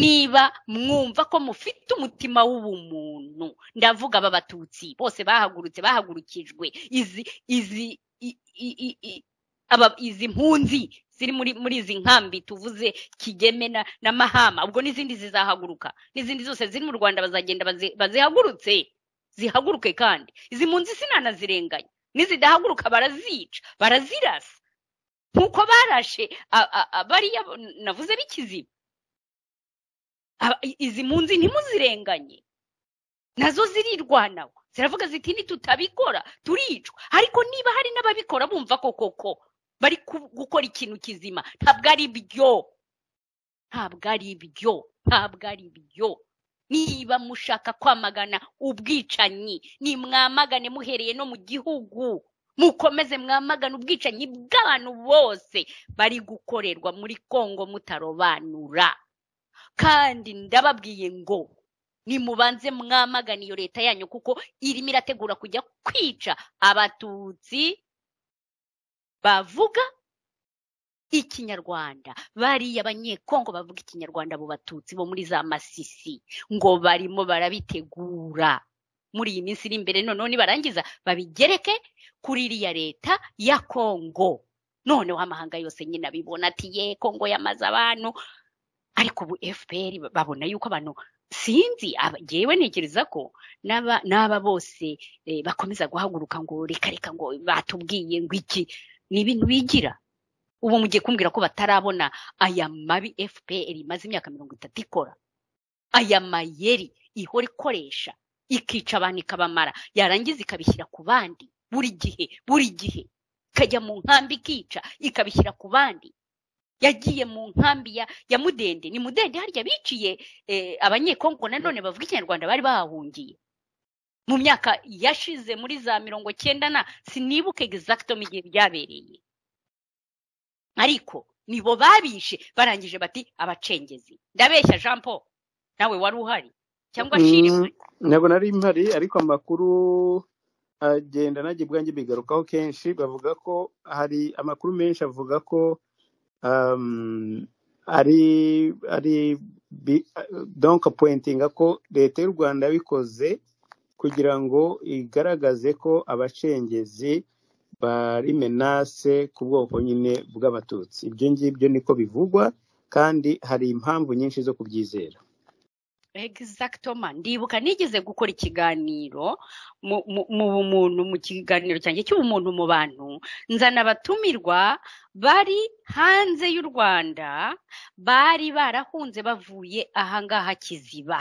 S3: niba mwumva ko mufite umutima w'ubumuntu ndavuga aba batutsi bose bahagurutse bahagurukijwe izi izi izi mpunzi ziri muri muri izi nkambi tuvuze kigeme na mahama ubwo n'izindi zizahaguruka n'izindi zose ziri mu rwanda bazagenda bazihagurutse zihaguruke kandi izi mpunzi sinanazirenganya n'izidahaguruka barazica barazirasa nk'uko barashe bariya navuze bikiziba izi mpunzi ntimuzirenganye nazo zirirwanaho ziravuga ziti ntitutabikora turicwa ariko niba hari n'ababikora bumva ko koko bari gukora ikintu kizima ntabwo ari byo ntabwo ari byo ntabwo ari byo niba mushaka kwamagana ubwicanyi nimwamagane muhereye no mu gihugu mukomeze mwamagana ubwicanyi bw'abantu bose bari gukorerwa muri kongo mutarobanura kandi ndababwiye ngo nimubanze mwamagana iyo leta yanyu kuko irimo irategura kujya kwica abatutsi bavuga ikinyarwanda bariya abanyekongo bavuga ikinyarwanda abo batutsi bo muri za masisi ngo barimo barabitegura muri iyi minsi iri imbere noneho nibarangiza babigereke kuri iriya leta ya kongo noneho amahanga yose nyine abibona ati ye kongo yamaze abantu ariko ubu fpr babona yuko abantu sinzi ngewe ntekereza ko n'aba bose eh, bakomeza guhaguruka ngo reka reka ngo batubwiye ngo iki ni ibintu bigira ubu mugiye kumbwira ko batarabona aya mabi fpr imaze imyaka mirongo itatu ikora aya mayeri ihora ikoresha ikica abantu ikabamara yarangiza ikabishyira ku bandi buri gihe buri gihe ikajya mu nkambi ikica ikabishyira ku bandi yagiye mu nkambi ya mudende ni mudende harya biciye eh, abanyekongo nanone bavuga ikinyarwanda bari bahahungiye mu myaka yashize muri za mirongo cyenda na sinibuke egizagito mu gihe byabereye ariko nibo babishe barangije bati abacengezi ndabeshya jean paul nawe wari uhari cyangwa mm, shiriwe
S2: ntabwo nari mpari ariko amakuru agenda nanjye ubwanjye bigarukaho kenshi bavuga ko hari amakuru menshi avuga ko ari ari donka pointinga ko leta y'u rwanda bikoze kugira ngo igaragaze ko abacengezi bari menase ku bwoko nyine bw'abatutsi ibyo ngibyo niko bivugwa kandi hari impamvu nyinshi zo kubyizera
S3: egisagitoma ndibuka nigeze gukora ikiganiro mu bumuntu mu kiganiro cyanjye cy'ubumuntu mu bantu nzana abatumirwa bari hanze y'u rwanda bari barahunze bavuye ahangaha kiziba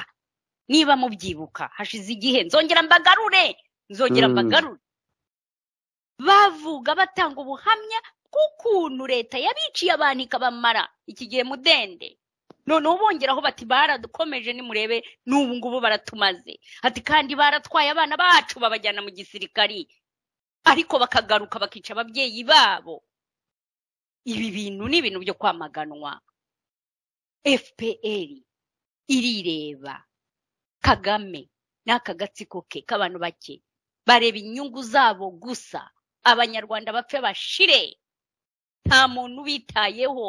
S3: niba mubyibuka hashize igihe nzongera mbagarure nzongera hmm. mbagarure bavuga batanga ubuhamya bw'ukuntu leta yabiciye abantu ikabamara iki gihe mudende noneho bongeraho bati baradukomeje nimurebe n'ubu ngubu baratumaze ati kandi baratwaye abana bacu babajyana mu gisirikari ariko bakagaruka bakica ababyeyi babo ibi bintu ni ibintu byo kwamaganwa fpr irireba kagame n'aka gatsiko ke k'abantu bake bareba inyungu zabo gusa abanyarwanda bapfe bashire nta muntu ubitayeho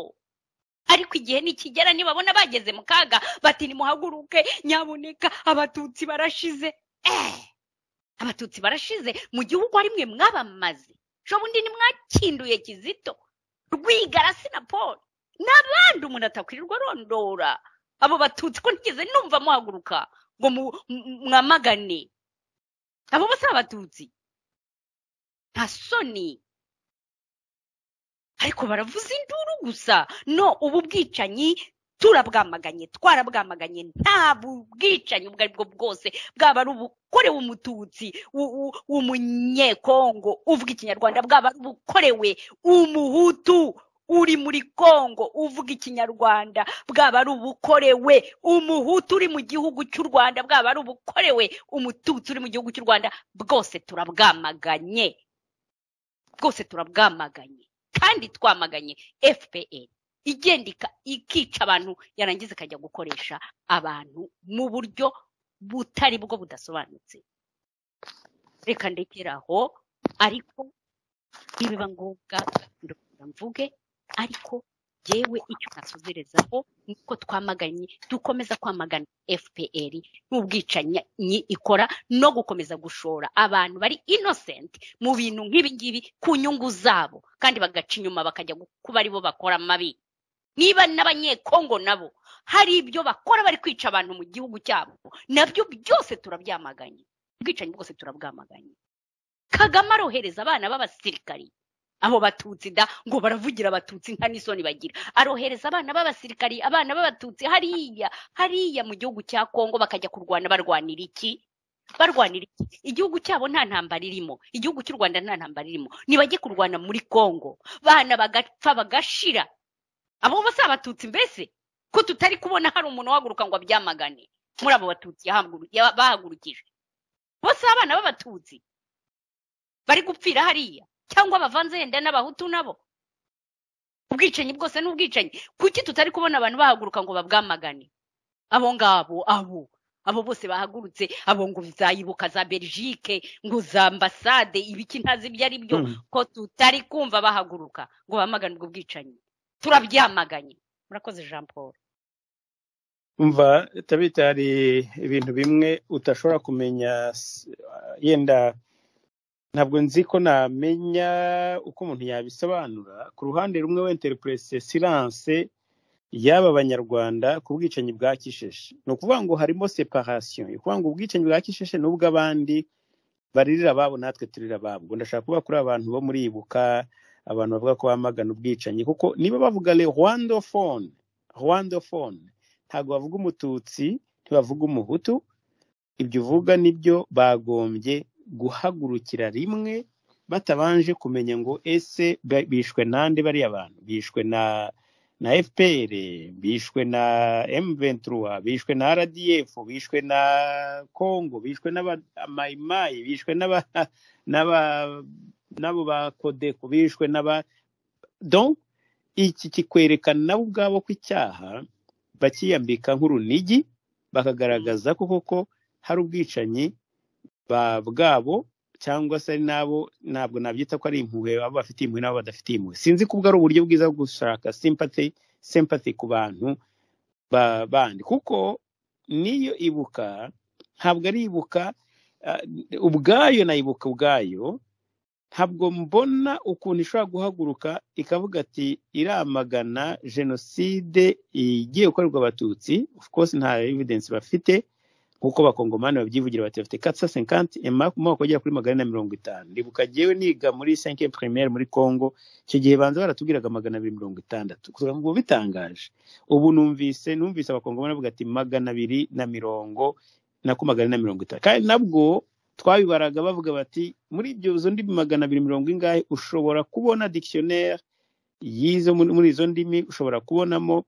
S3: ariko igihe nikigera nibabona bageze mu kaga bati nimuhaguruke nyaboneka abatutsi barashize eee eh! abatutsi barashize mu gihugu ari mwe mwabamaze shobundi nimwakinduye kizito rwigarasi na paul n'abandi umuntu atakwirirwa arondora abo batutsi ko ntigeze numva muhaguruka ngo mwamagane abo bose abatutsi nta soni ariko baravuza induru gusa no ubu bwicanyi turabwamaganye twarabwamaganye nta bwicanyi ubwo ari bwo bwose bwaba ari ubukorewe umututsi wumunyekongo uvuga ikinyarwanda bwaba ari ubukorewe umuhutu uri muri kongo uvuga ikinyarwanda bwaba ari ubukorewe umuhutu uri mu gihugu cy'u rwanda bwaba ari ubukorewe umututsi uri mu gihugu cy'u rwanda bwose turabwamaganye bwose turabwamaganye kandi twamaganye fpr igenda ikica abantu yarangiza ikajya gukoresha abantu mu buryo butari bwo budasobanutse reka ndekere aho ariko nibiba ngombwa mvuge ariko yewe icyo nasozerezaho ni uko twamaganye dukomeza kwamagana fpr nk'ubwicanyi ikora no gukomeza gushora abantu bari inosenti mu bintu nk'ibi ku nyungu zabo kandi bagaca inyuma bakajya kuba aribo bakora amabi niba n'abanyekongo nabo hari ibyo bakora bari kwica abantu mu gihugu cyabo nabyo byose turabyamaganye ubwicanyi bwose turabwamaganye kagame arohereza abana b'abasirikari abo batutsi da ngo baravugira abatutsi nta n'isoni bagira arohereza abana b'abasirikari abana b'abatutsi hariya hariya mu gihugu cya kongo bakajya kurwana barwanira iki barwanira iki igihugu cyabo nta ntambara irimo igihugu cy'u rwanda nta ntambara irimo ntibajye kurwana muri kongo bana bagapfa bagashira abo bose abatutsi mbese ko tutari kubona hari umuntu uhaguruka ngo abyamagane muri abo batutsi bahagurukije bose abana b'abatutsi bari gupfira hariya cyangwa abavanze yenda n'abahutu nabo ubwicanyi bwose ni ubwicanyi kuki tutari kubona abantu bahaguruka ngo babwamagane abo ngabo abo abo bose bahagurutse abo ngo bizayibuka za belgique ngo za ambasade ibiki ntazi ibyo ari byo hmm. ko tutari kumva bahaguruka ngo bamagane ubwo bwicanyi turabyamaganye murakoze jean paul
S2: umva tabita hari ibintu bimwe utashobora kumenya yenda ntabwo nzi ko namenya uko umuntu yabisobanura ku ruhande rumwe we interipurese siranse y'aba Abanyarwanda ku bwicanyi bwa kisheshi ni ukuvuga ngo harimo separasiyo ni ukuvuga ngo ubwicanyi bwa kisheshi ni ubw'abandi baririra ababo natwe turira ababo ndashaka kuba kuri abantu bo muri ibuka abantu bavuga ko bamagana ubwicanyi kuko niba bavuga le rwandofone rwandofone ntabwo bavuga umututsi ntibavuga umuhutu ibyo uvuga nibyo bagombye guhagurukira rimwe batabanje kumenya ngo ese bishwe nande bariya bantu bishwe na na fpr bishwe na m bishwe na rdf bishwe na congo bishwe n'abamayimayi bishwe n'abo ba kodeko bishwe n'aba donc iki kikwerekana nabo ubwabo ko icyaha bakiyambika nk'urunigi bakagaragaza ko koko hari ubwicanyi bwabo cyangwa se ari nabo ntabwo nabyita ko ari impuhwe baba bafite impuhwe n'abo badafite impuhwe sinzi ko ubwo ari uburyo bwiza bwo gushaka sympathy sympathy ku bantu bandi kuko niyo ibuka ntabwo ari ibuka eh, ubwayo nayibuka ubwayo ntabwo mbona ukuntu ishobora guhaguruka ikavuga ati iramagana jenoside igiye gukorerwa abatutsi of course nta evidence bafite nk'uko abakongomani babyivugira bati bafite katsa senkanti umwaka ugera kuri magana na mirongo itanu ndibuka ngewe niga muri senke primaire muri congo icyo gihe banza baratubwiraga magana abiri mirongo itandatu ngo bitangaje ubu numvise numvise abakongomani bavuga ati magana abiri na mirongo na ku magana na mirongo itanu kandi nabwo twabibaraga bavuga bati muri ibyo ndimi magana abiri mirongo ingahe ushobora kubona dictionnaire y'izo muri izo ndimi ushobora kubonamo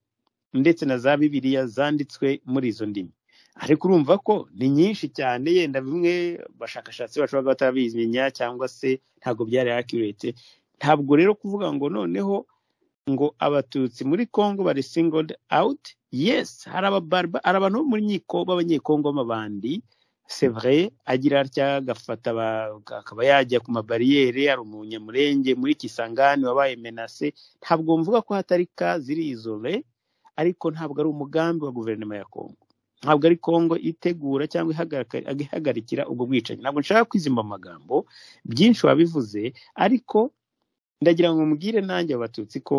S2: ndetse na za bibiliya zanditswe muri izo ndimi ariko urumva ko ni nyinshi cyane yenda bimwe bashakashatsi bashobora baba batabimenya cyangwa se ntabwo byari akirete ntabwo rero kuvuga ngo noneho ngo abatutsi muri congo bari singled out Yes hari abantu bo muri nyiko b'abanyekongo b'amabandi sevre agira atya agafata akaba yajya ku mabariyeri ari umunyamurenge muri kisangani wabaye menase ntabwo mvuga ko hatari ka ziri izore ariko ntabwo ari umugambi wa guverinoma ya congo ntabwo ari kongo itegura cyangwa ihagarikira ubwo bwicanyi ntabwo nshaka kwizima amagambo byinshi wabivuze ariko ndagira ngo mubwire nanjye abatutsi ko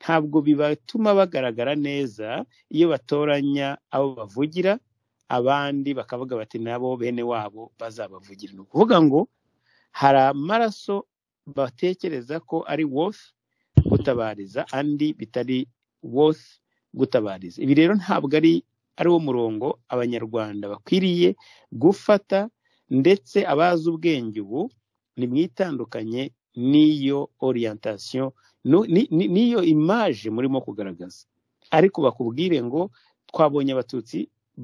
S2: ntabwo bibatuma bagaragara neza iyo batoranya abo bavugira abandi bakavuga bati nabo bene wabo bazabavugira ni ukuvuga ngo hari amaraso batekereza ko ari wofi gutabariza andi bitari wofi gutabariza ibi rero ntabwo ari ari wo murongo abanyarwanda bakwiriye gufata ndetse abazi ubwenge ubu nimwitandukanye n'iyo orientation n'iyo imaje murimo kugaragaza ariko bakubwire ngo twabonye abatutsi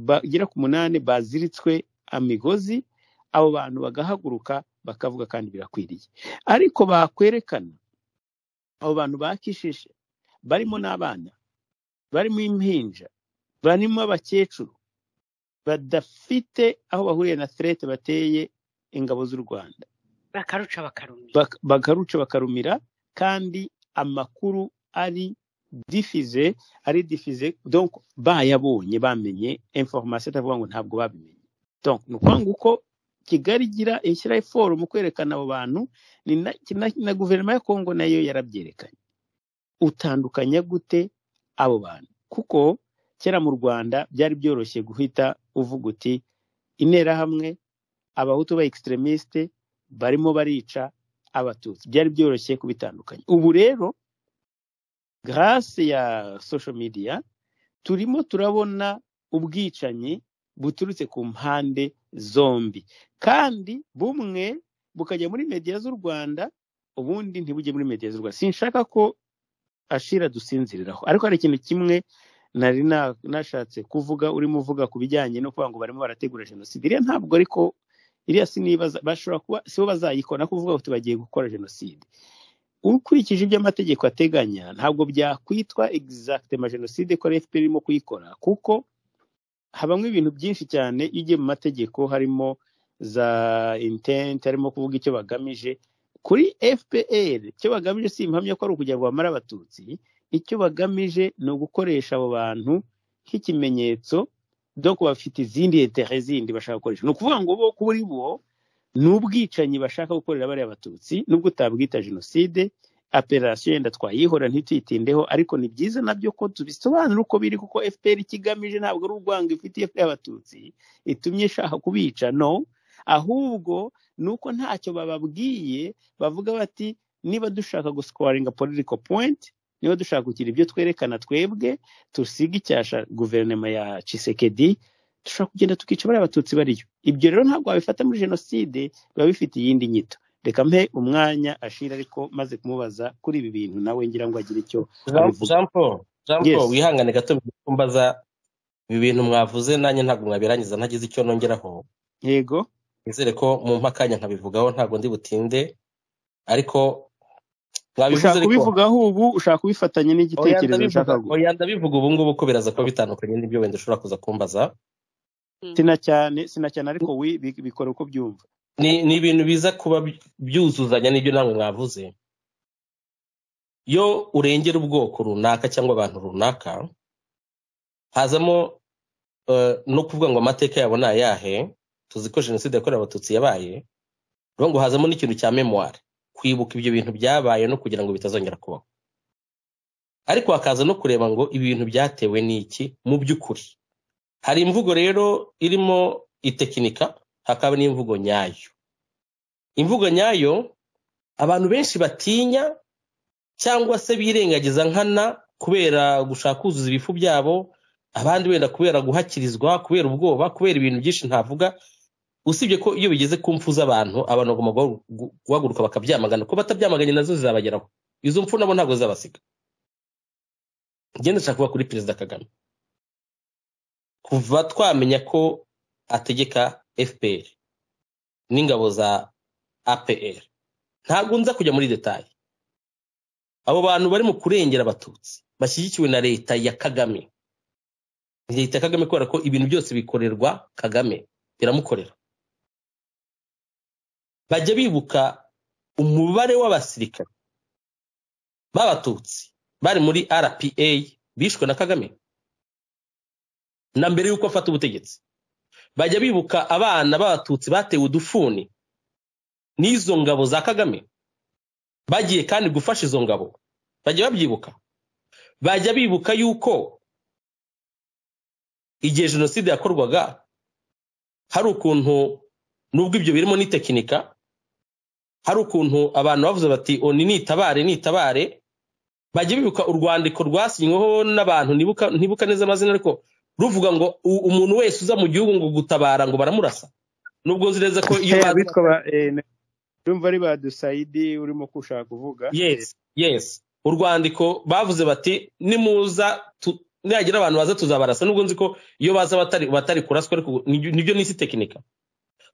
S2: bagera ku munani baziritswe amigozi abo bantu bagahaguruka bakavuga kandi birakwiriye ariko bakwerekana abo bantu bakishije barimo n'abana barimo impinja barimo abakecuru badafite aho bahuriye na serete bateye ingabo z'u rwanda bakaruca bakarumira kandi amakuru ari difize ari difize bayabonye bamenye informasiyo atavuga ngo ntabwo babimenye ni ukuvuga ngo uko kigali igira ishyiraho iforo mu kwerekana abo bantu na guverinoma ya kongo nayo yarabyerekanye utandukanya gute abo bantu kuko kera mu rwanda byari byoroshye guhita uvuga uti interahamwe abahutu ba extremisite barimo barica abatutsi byari byoroshye kubitandukanya ubu rero garase ya social media turimo turabona ubwicanyi buturutse ku mpande zombi kandi bumwe bukajya muri mediya z'u rwanda ubundi ntibujye muri mediya z'u rwanda sinshaka ko ashira dusinziriraho ariko hari ikintu kimwe nari nashatse kuvuga urimo uvuga ku bijyanye no kuvuga ngo barimo barategura jenoside iriya ntabwo ariko iriya sinibaza bashobora kuba sibo bazayikora kuvuga ngo bagiye gukora jenoside ukurikije ibyo amategeko ateganya ntabwo byakwitwa ma jenoside ko fpr irimo kuyikora kuko habamo ibintu byinshi cyane iyo mu mategeko harimo za intenti harimo kuvuga icyo bagamije kuri fpr icyo bagamije si impamya ko ari ukugira ngo bamare abatutsi icyo bagamije ni ugukoresha abo bantu nk'ikimenyetso kuba bafite izindi etere zindi bashaka gukoresha ni ukuvuga ngo bo kuri bo ni ubwicanyi bashaka gukorera bariya abatutsi nubwo utabwita jenoside apererasiyo yenda twayihora ntituyitindeho ariko ni byiza nabyo ko tubisobanura uko biri kuko fpr ikigamije ntabwo ari urwango ifitiye abatutsi itumye ishaka kubica no ahubwo ni uko ntacyo bababwiye bavuga bati niba dushaka gusikoringa political point niba dushaka kugira ibyo twerekana twebwe tusiga icyasha guverinoma ya cisekedi dushobora kugenda tukica bariya abatutsi bariyo ibyo rero ntabwo wabifata muri jenoside biba bifite iyindi nyito reka mpe umwanya ashira ariko maze
S4: kumubaza kuri ibi bintu nawe ngira ngo agire icyo jean paul wihangane gato mbaza ibi bintu mwavuze nanjye ntabwo mwabirangiza ntagize icyo nongeraho yego nizere ko mu mpakanya nkabivugaho ntabwo ndi butinde ariko ushaka kubivugaho
S2: ubu ushaka kubifatanya n'igitekerezo ushaka
S4: oya ndabivuga ubu ngubu ko biraza kuba bitandukanye n'ibyo wenda ushobora kuza kumbaza hmm. sina cyane sina cyane ariko wi bikora uko byumva ni ibintu biza kuba byuzuzanya n'ibyo namwe mwavuze iyo urengera ubwoko runaka cyangwa abantu runaka hazamo eh, no kuvuga ngo amateka yabo ni ayahe tuzi ko jenoside yakorewe abatutsi yabaye ngo hazamo n'ikintu cya memuwari kwibuka ibyo bintu byabaye no kugira ngo bitazongera kubaho ariko hakaza no kureba ngo ibintu byatewe n'iki mu by'ukuri hari imvugo rero irimo itekinika hakaba n'imvugo nyayo imvugo nyayo abantu benshi batinya cyangwa se birengagiza nkana kubera gushaka kuzuza ibifu byabo abandi wenda kubera guhakirizwa kubera ubwoba kubera ibintu byinshi ntavuga usibye ko iyo bigeze ku mfu z'abantu abantu bagomba guhaguruka bakabyamagana ko batabyamaganye nazo zizabageraho izo mfu nabo ntabwo zizabasiga ngenda nshaka kuba kuri perezida kagame kuva twamenya ko ategeka fpr n'ingabo za apr ntabwo nza kujya muri detaye abo bantu bari mu kurengera abatutsi bashyigikiwe na leta ya kagame leta ya kagame kubera ko ibintu byose bikorerwa kagame biramukorera bajya bibuka umubare w'abasirikare b'abatutsi bari muri rpa bishwe na kagame na mbere y'uko afata ubutegetsi bajya bibuka abana b'abatutsi batewe udufuni n'izo ngabo za kagame bagiye kandi gufasha izo ngabo bajya babyibuka bajya bibuka yuko igihe jenoside yakorwaga hari ukuntu nubwo ibyo birimo n'itekinika hari ukuntu abantu bavuze bati oni nitabare nitabare bajya bibuka urwandiko rwasinyweho n'abantu ntibuka neza amazina ariko ruvuga ngo umuntu wese uza mu gihugu ngo gutabara ngo baramurasa nubwo uzi neza ko iyo
S2: urumva eh, ari ba dusayidi urimo kushaka kuvuga
S4: Yes yesi urwandiko bavuze bati nimuza nihagira abantu baza tuzabarasa nubwo nzi ko iyo baza batari kuraswa ariko nibyo n'isi tekinika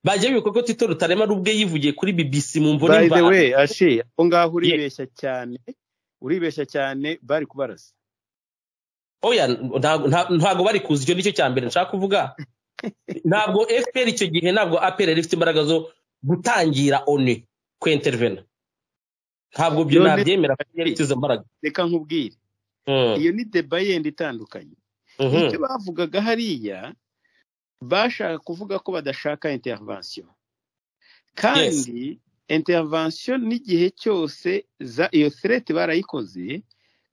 S4: bagiye bikorwa tito rutaremara ubwe yivugiye kuri bbc mu mvura by the way ashe
S2: aho ngaho uribeshya
S4: cyane uribeshya cyane bari kubarasa oya ntabwo bari kuza icyo nicyo cya mbere nshaka kuvuga ntabwo fpr icyo gihe ntabwo apr yari ifite imbaraga zo gutangira one kwentervena ntabwo byo nabyemera ko yari izo mbaraga reka nkubwire hmm. iyo ni deba yenda itandukanye
S1: mhm. icyo
S2: bavugaga hariya bashaka kuvuga ko badashaka intervention kandi intervention n'igihe cyose za iyo threat barayikoze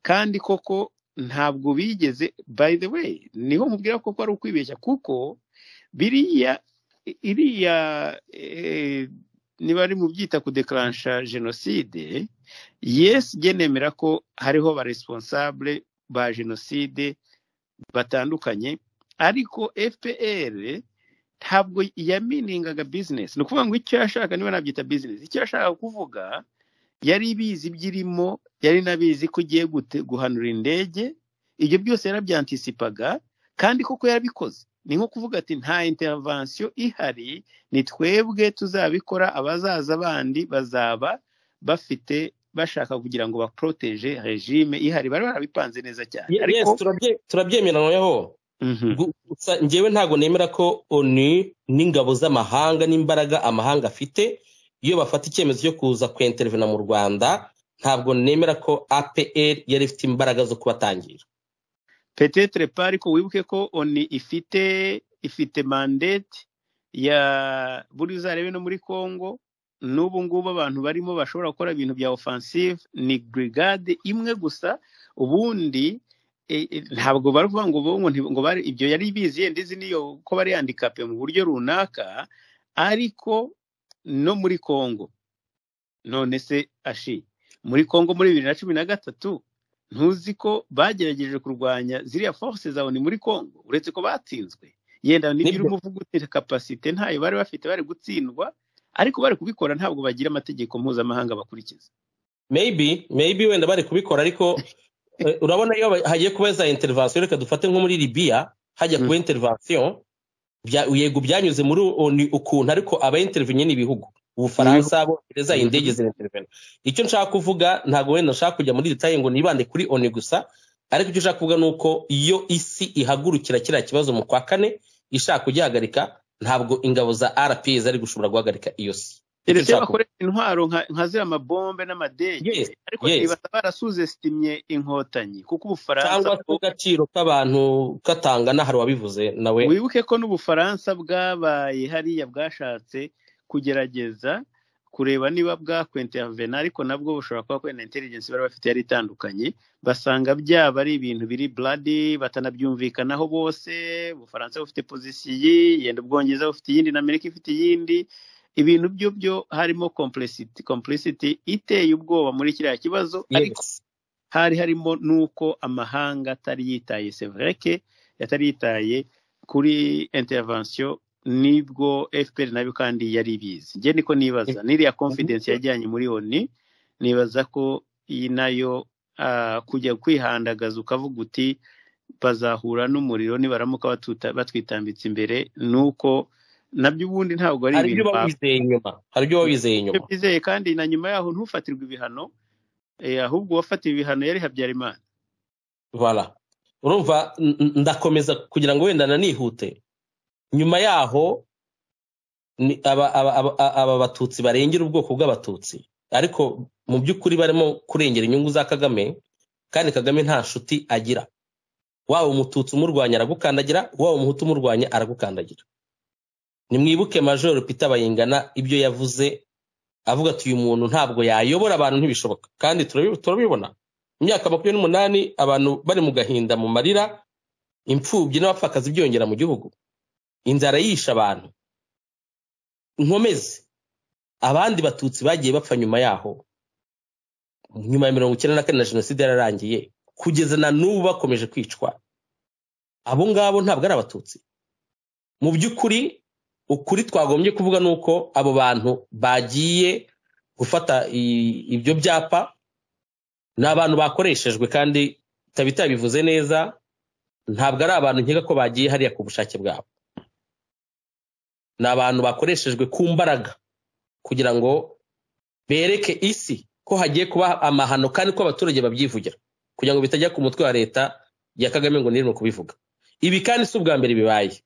S2: kandi koko ntabwo bigeze by the way niho mubwira koko ari ukwibeshya kuko biriya iriya eh, niba ari mu byita kudekaransha jenoside yesi genemera ko hariho ba ba jenoside batandukanye ariko fpr ntabwo yaminingaga bizinesi ni ukuvuga ngo icyo yashaka niba nabyita bizinesi icyo yashaka kuvuga yari ibizi ibyirimo yari nabizi ko ugiye guhanura indege ibyo byose yarabyantisipaga kandi koko yarabikoze ni nko kuvuga ati nta intervention ihari ni twebwe tuzabikora abazaza bandi bazaba bafite bashaka
S4: kugira ngo baproteje regime ihari bari barabipanze neza cyane ariko turabyemeranyweho Mhm. gusa ngewe ntabwo nemera ko onu n'ingabo z'amahanga n'imbaraga amahanga afite iyo bafata icyemezo cyo kuza kwenterevena mu rwanda ntabwo nemera ko apr yari ifite imbaraga zo kubatangira petetere pari
S2: wibuke ko oni ifite ifite mandate ya buri zarebe no muri congo n'ubu ngubu abantu barimo bashobora gukora ibintu bya ofansive ni brigade imwe gusa ubundi Eh, eh, ntabwo baravuga ngo bongo ngo bari ibyo yari bizi yenda izi niyo ko bari handikape mu buryo runaka ariko no muri kongo none se ashi muri kongo muri bibiri na cumi na gatatu ntuzi ko bagerageje kurwanya ziriya force zawe ni muri kongo uretse ko batsinzwe yenda niba umuvuga uti kapasite ntayo bari bafite bari
S4: gutsindwa ariko bari kubikora ntabwo bagira amategeko mpuzamahanga bakurikiza maybe maybe wenda bari kubikora ariko Eh, urabona iyo hagiye kuba za intervention reka dufate nko muri libiya hajya kuba mm. intervention yego byanyuze muri ni ukuntu ariko abayintervenye ni n'ibihugu ubufaransa bwongereza indege zirintervene icyo nshaka kuvuga ntabwo wenda nshaka kujya muri detaye ngo nibande kuri oni gusa ariko icyo ushaka kuvuga ni uko iyo isi ihagurukira kiriya kibazo mu kwa kane ishaka kugihagarika ntabwo ingabo za rpa zari gushobora guhagarika iyo si keretse bakoresha intwaro
S2: nka ziriya amabombe n'amadege ariko ntibasa barasuzesitimye inkotanyi kuko ubufaransa cyangwa
S4: se agaciro k'abantu katanga n'ahari wabivuze nawe wibuke ko n'ubufaransa bwabaye hariya bwashatse
S2: kugerageza kureba niba bwa bwakwentavena ariko nabwo bushobora kuba kubera interingensi bari bafite yari itandukanye basanga byaba ari ibintu biri buradi batanabyumvikanaho bose ubufaransa bufite pozisiyo yenda ubwongereza bufite iyindi na amerika ifite iyindi ibintu byo byo harimo complicity complicity iteye ubwoba muri kiriya kibazo ariko hari harimo n'uko amahanga atari yitaye severeke yatari yitaye kuri intervention nibwo fpr nayo kandi yari ibizi njye niko nibaza eh, n'iriya eh, confidence eh. yajyanye muri oni nibaza ko iyi nayo kujya kwihandagaza ukavuga uti bazahura n'umuriro nibaramuka batwitambitse imbere nuko nabyo ubundi ntabwo ari ibintu hari
S4: ibyo waba wizeye inyuma
S2: bizeye kandi na nyuma yaho ntufatirwe ibihano
S4: eh, ahubwo uwafatiwe ibihano yari habyarimana bara urumva ndakomeza kugira ngo wenda nanihute nyuma yaho aba batutsi barengera ubwoko bw'abatutsi ariko mu by'ukuri barimo kurengera inyungu za kagame kandi kagame nta nshuti agira waba umututsi umurwanya aragukandagira waba umuhutu umurwanya aragukandagira nimwibuke majoro peter bayingana ibyo yavuze avuga ati uyu muntu ntabwo yayobora abantu ntibishoboka kandi turabibona imyaka makumyabiri n'umunani abantu bari mu gahinda mu marira imfubyi n'abapfakazi byongera mu gihugu inzara yisha abantu inkomezi abandi batutsi bagiye bapfa nyuma yaho nyuma ya mirongo icyenda na kane na jenoside yararangiye kugeza na n'ubu bakomeje kwicwa abo ngabo ntabwo ari abatutsi mu by'ukuri ukuri twagombye kuvuga ni uko abo bantu bagiye gufata ibyo byapa ni abantu bakoreshejwe kandi tabita bivuze neza ntabwo ari abantu nkeka ko bagiye hariya ku bushake bwabo ni abantu bakoreshejwe ku mbaraga kugira ngo bereke isi ko hagiye kuba amahano kandi ko abaturage babyivugira kugira ngo bitajya ku mutwe wa leta ya kagame ngo nirinde kubivuga ibi kandi si ubwa mbere bibaye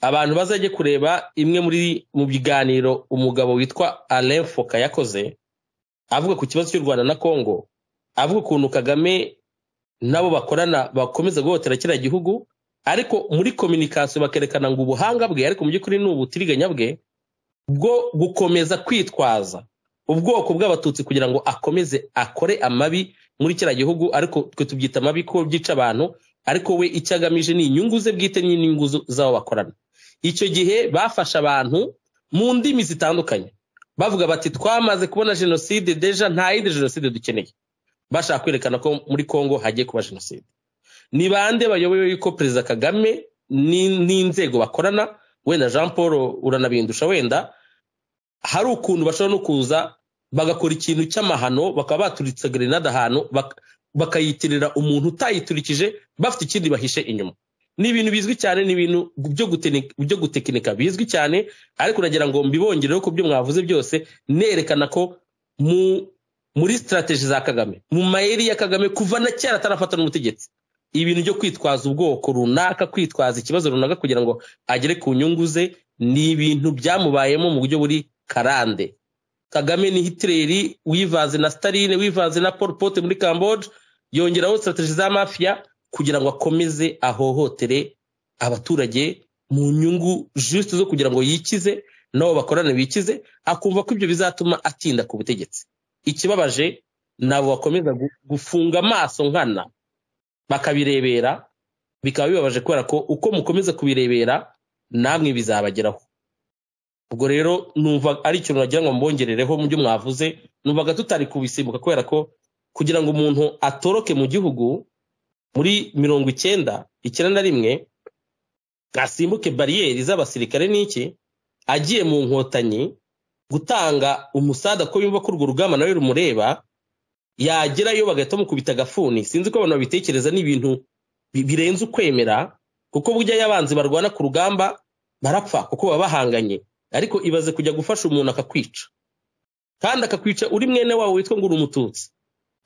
S4: abantu bazajye kureba imwe muri mu biganiro umugabo witwa Alain Foka yakoze avuga ku kibazo cy'u Rwanda na Congo avuga ukuntu Kagame nabo bakorana bakomeza guhohotera kiriya gihugu ariko muri kominikasiyo bakerekana ngo ubuhanga bwe ariko mu by'ukuri ni ubutiriganya bwe bwo gukomeza kwitwaza ubwoko bw'abatutsi kugira ngo akomeze akore amabi muri kiriya gihugu ariko twe tubyita amabi ko byica abantu ariko we icyo agamije ni inyungu ze bwite n'inyungu z'abo bakorana icyo gihe bafashe abantu mu ndimi zitandukanye bavuga bati twamaze kubona jenoside deja nta yindi jenoside dukeneye bashaka kwerekana ko muri congo hagiye kuba jenoside ni bande bayoboye yuko perezida kagame n'inzego bakorana wenda jean paul uranabindusha wenda hari ukuntu bashobora no kuza bagakora ikintu cy'amahano bakaba baturitse grenade ahantu bakayitirira umuntu utayiturikije bafite ikindi bahishe inyuma ni ibintu bizwi cyane ni ibintu byo gutekinika bizwi cyane ariko uragira ngo mbibongereho ku byo mwavuze byose nerekana ko mu muri sitarategi za kagame mu mayeri ya kagame kuva na kera atarafata n'ubutegetsi ibintu byo kwitwaza ubwoko runaka kwitwaza ikibazo runaka kugira ngo agere ku nyungu ze ni ibintu byamubayemo mu buryo buri karande kagame ni hitileri wivanze na sitaline wivanze na paul pote muri kambodge yongeraho sitarategi za mafia kugira ngo akomeze ahohotere abaturage mu nyungu juste zo kugira ngo yikize nabo bakorana bikize akumva ko ibyo bizatuma atinda ku butegetsi ikibabaje nabo bakomeza gufunga amaso nkana bakabirebera bikaba bibabaje kubera ko uko mukomeza kubirebera namwe bizabageraho ubwo rero numva ari ikintu wagira ngo mbongerereho mu byo mwavuze numvaga tutari kubisimbuka kubera ko kugira ngo umuntu atoroke mu gihugu muri mirongo icyenda icyenda na rimwe asimbuke bariyeri z'abasirikare n'iki agiye mu nkotanyi gutanga umusada ko yumva ko urwo rugamba nawe rumureba yagerayo bagahita bamukubita agafuni sinzi ko abantu babitekereza ni ibintu birenze ukwemera kuko burya y’abanzi barwana ku rugamba barapfa kuko baba bahanganye ariko ibaze kujya gufasha umuntu akakwica kandi akakwica uri mwene wawe witwa ngo uri umututsi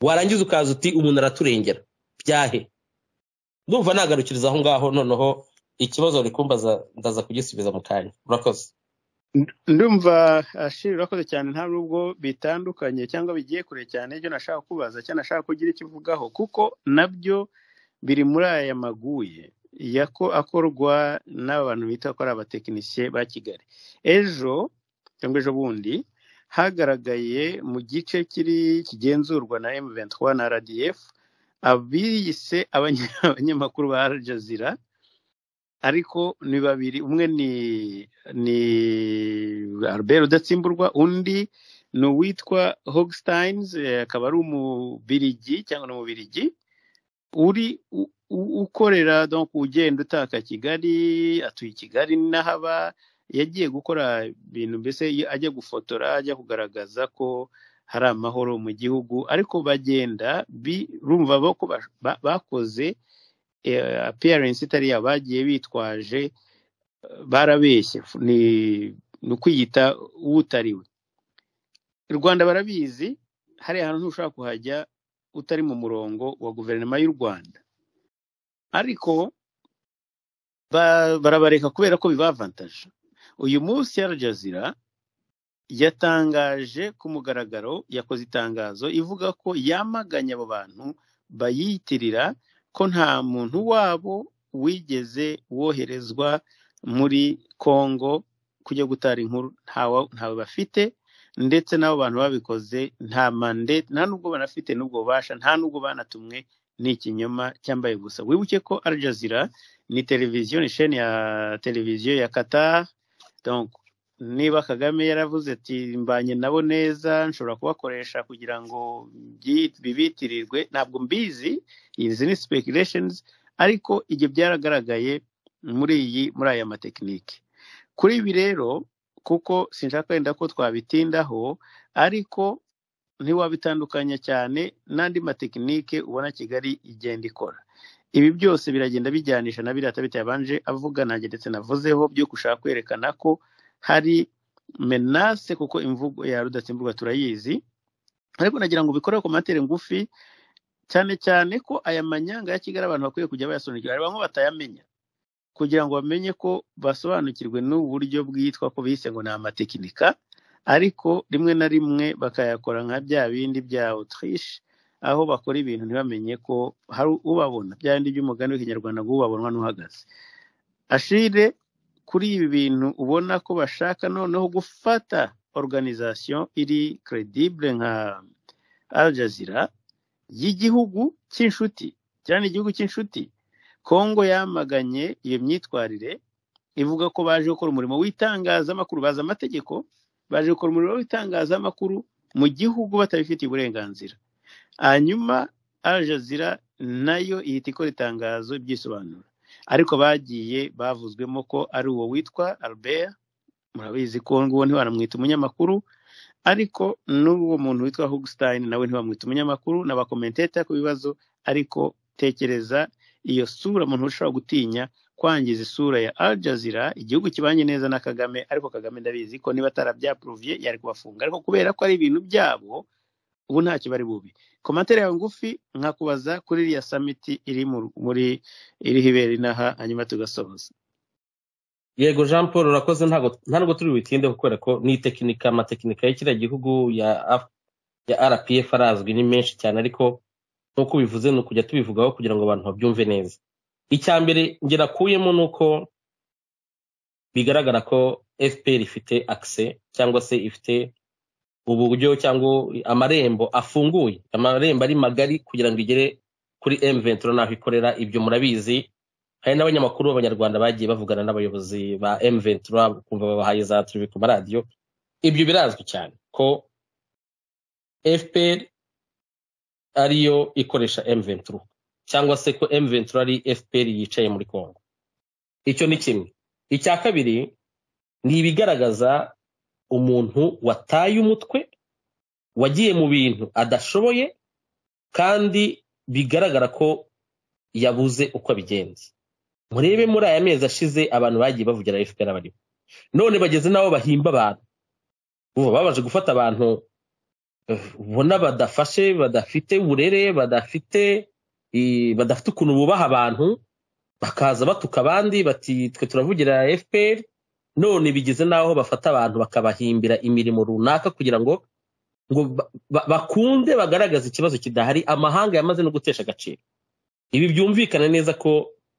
S4: warangiza ukaza uti umuntu araturengera byahe ndumva nagarukiriza aho ngaho noneho ikibazo uri kumbaza ndaza kugisubiza mu kanya urakoze ndumva
S2: ashiri ah, urakoze cyane nta n'ubwo bitandukanye cyangwa bigiye kure cyane ibyo nashaka kubaza cyangwa nashaka kugira icyo uvugaho kuko nabyo biri muri aya maguye yako akorwa n'aba bantu bita ko ari abatekinisiye ba kigali ejo cyangwa ejo bundi hagaragaye mu gice kiri kigenzurwa na m na rdf abiyise abanyamakuru ba Al ariko ni babiri umwe ni ni Albert Rudatsimburwa undi ni uwitwa Hogsteins eh, akaba ari umubirigi cyangwa ni umubirigi uri ukorera donc ugenda utaka Kigali atuye i Kigali n'ahaba yagiye gukora ibintu mbese ajya gufotora ajya kugaragaza ko hari amahoro mu gihugu ariko bagenda rumva ko bakoze eh, apiyarensi itari yabo bagiye bitwaje barabeshye ni ukwiyita utariwe u rwanda barabizi hari ahantu ushobora kuhajya utari mu murongo wa guverinoma y'u rwanda ariko barabareka kubera ko bibavantaje uyu munsi ya Al yatangaje ku mugaragaro yakoze itangazo ivuga ko yamaganye abo bantu bayitirira ko nta muntu wabo wigeze woherezwa muri congo kujya gutara inkuru ntawe bafite ndetse n'abo bantu babikoze nta mande nta nubwo banafite n'ubwo bubasha nta nubwo banatumwe n’ikinyoma ikinyoma cyambaye gusa wibuke ko Al Jazeera ni televiziyo ni sheni ya televiziyo ya kata niba kagame yaravuze ati mbanye nabo neza nshobora kubakoresha kugira ngo bibitirirwe ntabwo mbizi izi ni spekireshenzi ariko igihe byaragaragaye muri iyi muri aya matekinike kuri ibi rero kuko sinshaka wenda ko twabitindaho ariko ntiwabitandukanya cyane n'andi matekinike ubona kigali igenda ikora ibi byose biragenda bijyanisha na biriya atabitaye abanje avuga nanjye ndetse navuzeho byo gushaka kwerekana ko hari menace kuko imvugo ya rudatsimburwa turayizi ariko nagira ngo bikorere ku materi ngufi cyane cyane ko aya manyanga ya kigali abantu bakwiye kujya bayasobanukirwa hari bamwe batayamenya kugira ngo bamenye ko basobanukirwe n'uburyo bwitwa ko bise ngo ni amatekinika ariko rimwe na rimwe bakayakora nka bya bindi bya otirishe aho bakora ibintu ntibamenye ko hari ubabona bya bindi by'umugani w'ikinyarwanda ngo ubabonwa n'uhagaze ashire kuri ibi bintu ubona ko bashaka noneho gufata organization iri credible nka al jazeera y'igihugu cy'inshuti cyane igihugu cy'inshuti kongo yamaganye iyo myitwarire ivuga ko baje gukora umurimo w'itangazamakuru bazi amategeko baje gukora umurimo w'itangazamakuru mu gihugu batabifitiye uburenganzira hanyuma al jazeera nayo ihita ikora itangazo ibyisobanura ariko bagiye bavuzwemo ko ari uwo witwa albert murabizi ko nguwo ntibanamwita umunyamakuru ariko n'uwo muntu witwa hugstein nawe ntibamwita umunyamakuru n'abakomenteta ku bibazo ariko tekereza iyo sura umuntu ushobora gutinya kwangiza isura ya Al Jazeera igihugu kibanye neza na kagame ariko kagame ndabizi ko niba atarabyapuruvye yari kubafunga ariko kubera ko ari ibintu byabo ubu ntacyo bari bubi komantere yawe ngufi nkakubaza kuri iriya samiti iri muri iriho ibera inaha hanyuma
S4: tugasoza yego jean paul urakoze ntabwo turi witinde kubera ko n'itekinika amatekinika y'ikiriya gihugu ya ya rpf arazwi ni menshi cyane ariko nk'uko bivuze ni ukujya tubivugaho kugira ngo abantu babyumve neza icya mbere ngerakuyemo ni uko bigaragara ko fpr ifite akise cyangwa se ifite uburyo cyangwa amarembo afunguye amarembo ari magari kugira ngo igere kuri m n'aho ikorera ibyo murabizi hari n'abanyamakuru b'abanyarwanda bagiye bavugana n'abayobozi ba M23 babahaye za turi ku maradiyo ibyo birazwi cyane ko FPR ariyo ikoresha m cyangwa se ko m ari FPR yicaye muri Kongo icyo ni kimwe icya kabiri ni ibigaragaza umuntu wataye umutwe wagiye mu bintu adashoboye kandi bigaragara ko yabuze uko abigenza murebe muri aya mezi ashize abantu bagiye bavugira fpr barimo none bageze n'abo bahimba abantu ubu babaje gufata abantu ubona badafashe badafite uburere badafite badafite ukuntu bubaha abantu bakaza batuka abandi bati twe turavugira fpr none bigeze n'aho bafata abantu bakabahimbira imirimo runaka kugira ngo ngo bakunde bagaragaze ikibazo kidahari amahanga yamaze no gutesha agaciro ibi byumvikana neza ko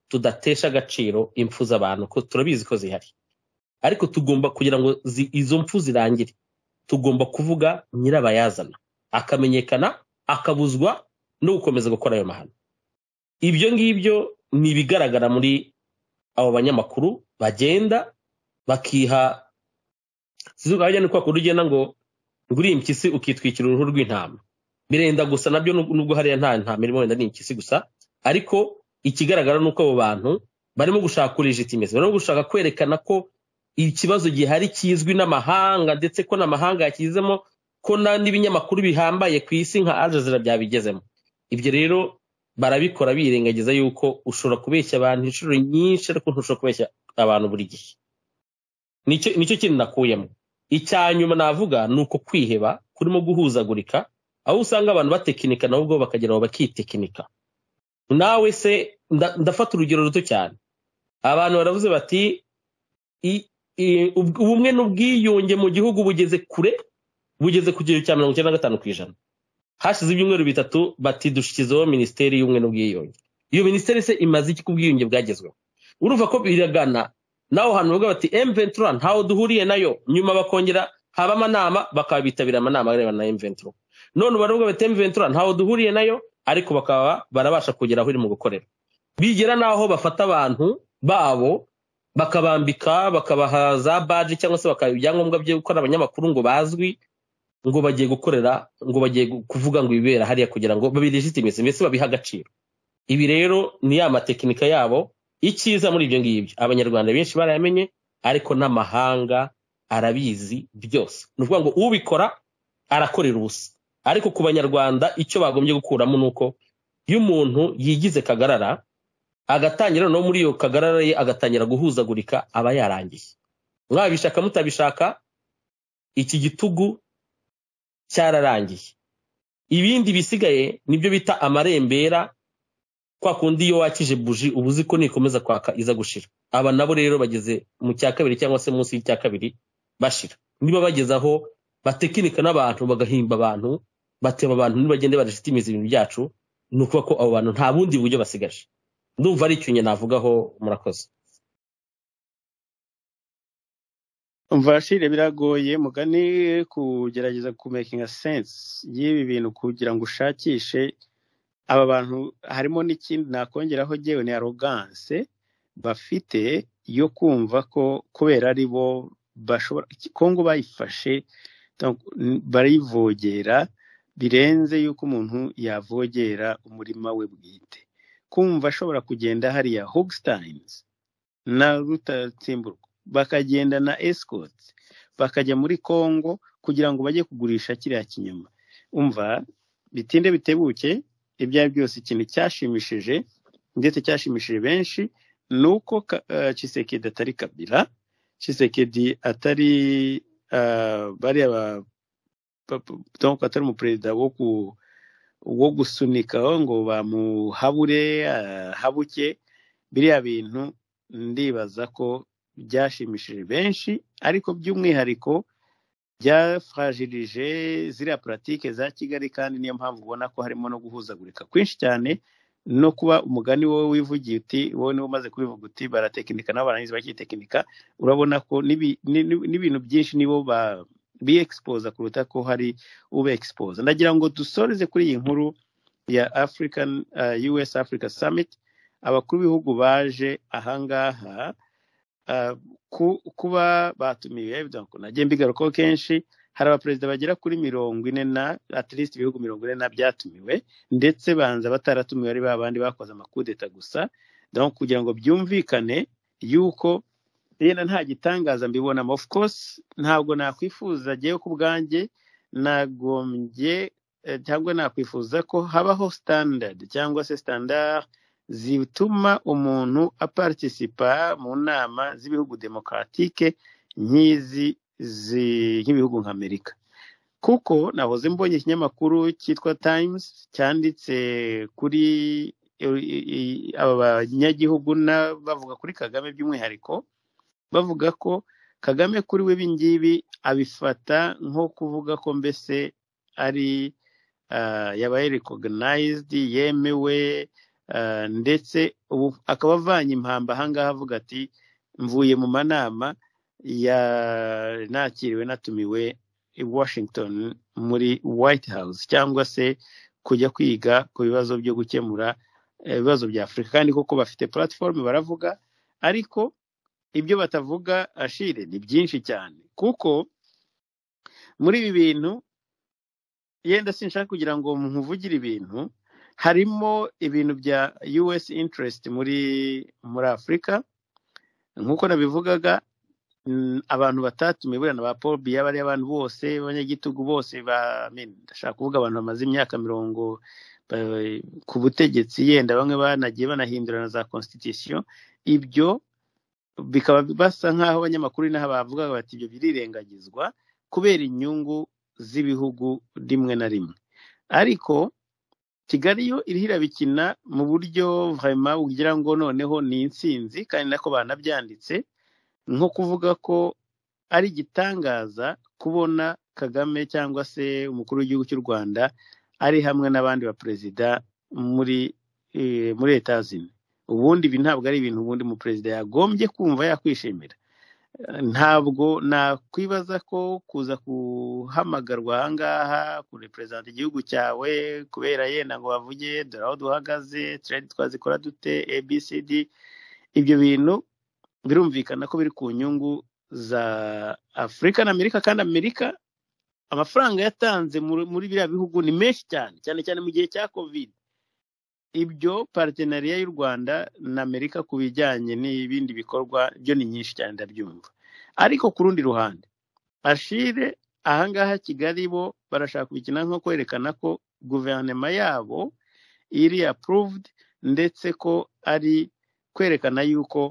S4: tudatesha agaciro impfu z'abantu ko turabizi ko zihari ariko tugomba kugira ngo izo mpfu zirangire tugomba kuvuga nyirabayazana akamenyekana akabuzwa no gukomeza gukora ayo mahano ibyo ngibyo ni ibigaragara muri abo banyamakuru bagenda bakiha urajya ni kwa kundi ugenda ngo nguriye impyisi ukitwikira uruhu rw'intama Mirenda gusa nabyo nubwo hariya nta ntama irimo wenda ni impyisi gusa ariko ikigaragara ni uko abo bantu barimo gushaka kurijitimeza barimo gushaka kwerekana ko ikibazo gihari kizwi n'amahanga ndetse ko n'amahanga yakizemo ko n'ibinyamakuru bihambaye ku isi nka Jazeera byabigezemo ibyo rero barabikora birengagiza yuko ushobora kubeshya abantu inshuro nyinshi ariko ntushobora kubeshya abantu buri gihe nicyo kintu nakuyemo icya nyuma navuga ni uko kwiheba kurimo guhuzagurika aho usanga abantu batekinika nabo ubwo bakagera aho bakitekinika nawe se ndafata urugero ruto cyane abantu baravuze bati ubumwe n'ubwiyunge mu gihugu bugeze kure bugeze ku kigero cya mirongo icyenda na gatanu ku ijana hashize ibyumweru bitatu bati dushyizeho minisiteri y'ubumwe n'ubwiyunge iyo minisiteri se imaze iki ku bwiyunge bwagezweho urumva ko biragana naho hantu bavuga bati emventura ntaho duhuriye nayo nyuma bakongera haba amanama bakaba bitabira amanama arebana na emventura none baravuga bati emventura ntaho duhuriye nayo ariko bakaba barabasha kugera aho iri mu gukorera bigera n'aho bafata abantu babo bakabambika bakabaha za baji cyangwa se bakabaha ibyangombwa byo gukora abanyamakuru ngo bazwi ngo bagiye gukorera ngo bagiye kuvuga ngo ibibera hariya kugira ngo babirijitimize mbese babihe agaciro ibi rero ni ya matekinika yabo icyiza muri ibyo ngibyo abanyarwanda benshi barayamenye ariko n'amahanga arabizi byose ni ukuvuga ngo ubikora arakorera ubusa ariko ku banyarwanda icyo bagombye gukuramo ni uko iyo umuntu yigize kagarara agatangira no muri iyo kagarara ye agatangira guhuzagurika aba yarangiye mwabishaka mutabishaka iki gitugu cyararangiye ibindi bisigaye nibyo bita amarembera kwa kundi iyo wakije buji ubuzi ko nikomeza kwaka iza gushira aba nabo rero bageze mu cya kabiri cyangwa se munsi y'icya kabiri bashira niba bageze aho batekinika n'abantu bagahimba abantu bateba abantu nibagende badashitimiza ibintu byacu ni ukuvuga ko abo bantu nta bundi buryo basigaje ndumva ari icyunye navugaho murakoze mvashire biragoye mugane
S2: kugerageza kumekinga sense y'ibi bintu kugira ngo ushakishe aba bantu harimo n'ikindi nakongeraho ngewe ni arogance bafite yo kumva ko kubera ari bo bashobora kongo bayifashe barayivogera birenze yuko umuntu yavogera umurima we bwite kumva ashobora kugenda hariya hogstines na rutatsimburwa bakagenda na esikoti bakajya muri kongo kugira ngo bajye kugurisha kiriya kinyama umva bitinde bitebuke ibyo byose ikintu cyashimishije ndetse cyashimishije benshi ni uko Kisekedi eh, atari kabira Kisekedi atari eh, bariya atari umuperezida wo gusunikaho oh, ngo bamuhabure eh, habuke biriya bintu ndibaza ko byashimishije benshi ariko by'umwihariko byafashe ziriya puratike za kigali kandi niyo mpamvu ubona ko harimo no guhuzagurika kwinshi cyane no kuba umugani wowe wivugiye uti wowe niba umaze kubivuga uti baratekinika nabo barangiza bakitekinika urabona ko n'ibintu byinshi nibo ba biexpoza kuruta ko hari ubeexpoza ndagira ngo dusoreze kuri iyi nkuru ya african us uh, africa summit abakuru b'ibihugu baje ahangaha Eh, kuba batumiwe nagiye mbigarukaho kenshi hari abaperezida bagera kuri mirongo ine na at least ibihugu mirongo ine na byatumiwe ndetse banza bataratumiwe ari ba bandi bakoze amakudeta gusa kugira ngo byumvikane yuko yenda nta gitangaza mbibonamo of course ntabwo nakwifuza agiye ku bwanjye nagombye eh, cyangwa nakwifuza ko habaho standard cyangwa se standard zituma umuntu aparitisipa mu nama z'ibihugu demokaratike nk'izi nk'ibihugu nka amerika kuko nahoze mbonye ikinyamakuru cyitwa times cyanditse kuri aba banyagihugu bavuga kuri kagame by'umwihariko bavuga ko kagame kuri we ibingibi abifata nko kuvuga ko mbese ari ah, yabaye rekoganayizidi yemewe Eh, ndetse ubu akaba avanye impamba ahangaha avuga ati mvuye mu manama nakiriwe natumiwe i washington muri white house cyangwa se kujya kwiga ku bibazo byo gukemura eh, ibibazo bya afurika kandi koko bafite platifomu baravuga ariko ibyo batavuga ashire ni byinshi cyane kuko muri ibi bintu yenda sinshaka kugira ngo muvugire ibintu harimo ibintu bya us interest muri muri afurika nk'uko nabivugaga abantu batatumiwe burana ba paul biya bariya abantu bose b'abanyagitugu bose ndashaka kuvuga abantu bamaze imyaka mirongo ku butegetsi yenda bamwe banagiye banahindurana za constitution ibyo bikaba basa nk'aho abanyamakuru n'aho bavugaga bati ibyo birirengagizwa kubera inyungu z'ibihugu rimwe na rimwe ariko kigali yo iriho irabikina mu buryo vraiment ugira ngo noneho ni insinzi kandi nako banabyanditse nko kuvuga ko ari igitangaza kubona kagame cyangwa se umukuru w'igihugu cy'u rwanda ari hamwe n'abandi baperezida muri eh, muri leta zimwe ubundi ibi ntabwo ari ibintu ubundi mu perezida yagombye kumva yakwishimira ntabwo nakwibaza ko kuza guhamagarwa aha ngaha kureperezanta igihugu cyawe kubera yenda ngo bavuge dore aho duhagaze turere twazikora dute abcd ibyo bintu birumvikana ko biri ku nyungu za afurika na amerika kandi amerika amafaranga yatanze muri biriya bihugu ni menshi cyane cyane cyane mu gihe cya kovide ibyo partenariat y'u rwanda na amerika ku bijyanye n'ibindi bikorwa byo ni nyinshi cyane ndabyumva ariko ku rundi ruhande ashire ahangaha kigali bo barashaka kubikina nko kwerekana ko guverinoma yabo iri approved ndetse ko ari kwerekana yuko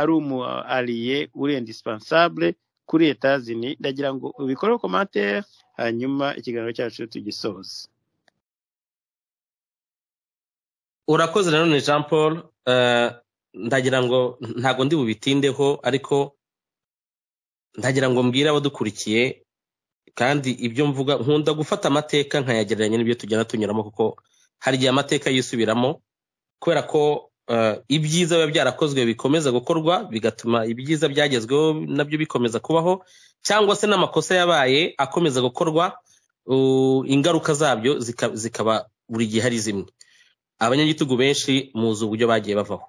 S2: ari umu ariye uri indispensable kuri etazini ndagira ngo ubikore komantere hanyuma ikiganiro cyacu tugisoze
S4: urakoze nanone jean paul eh, ndagira ngo ntabwo ndi bubitindeho ariko ndagira ngo mbwire abadukurikiye kandi ibyo mvuga nkunda gufata amateka nkayagereranya n'ibyo tugenda tunyuramo kuko hari igihe amateka yisubiramo kubera ko eh, ibyiza biba byarakozwe bikomeza gukorwa bigatuma ibyiza byagezweho nabyo bikomeza kubaho cyangwa se n'amakosa yabaye akomeza gukorwa ingaruka zabyo zikaba buri gihe ari zimwe abanyagitugu benshi muzi uburyo bagiye bavaho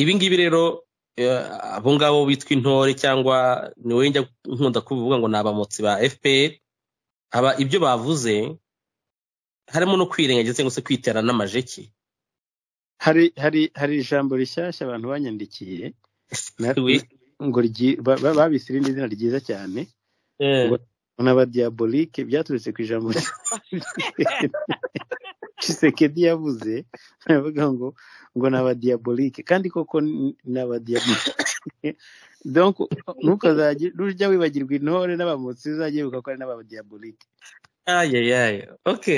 S4: ibi ngibi rero eh, abo ngabo bitwa intore cyangwa niwe njya nkunda kubivuga ngo ni abamotsi ba fpr aba ibyo bavuze harimo no kwirengagiza cyangwa se kwitera n'amajeki
S2: hari hari hari ijambo rishyashya abantu banyandikiye ngo babise irindi zina ryiza cyane eh. n'abadiyabolike byaturutse ku ijambo kisekedi yavuze yavuga ngo ngo ni abadiyabolike kandi koko ni abadiyabolike ntukazajye ujya wibagirwa intore n'abamotsi uzajya wibuka ko ari n'abadiyabolike
S4: ayayaye oke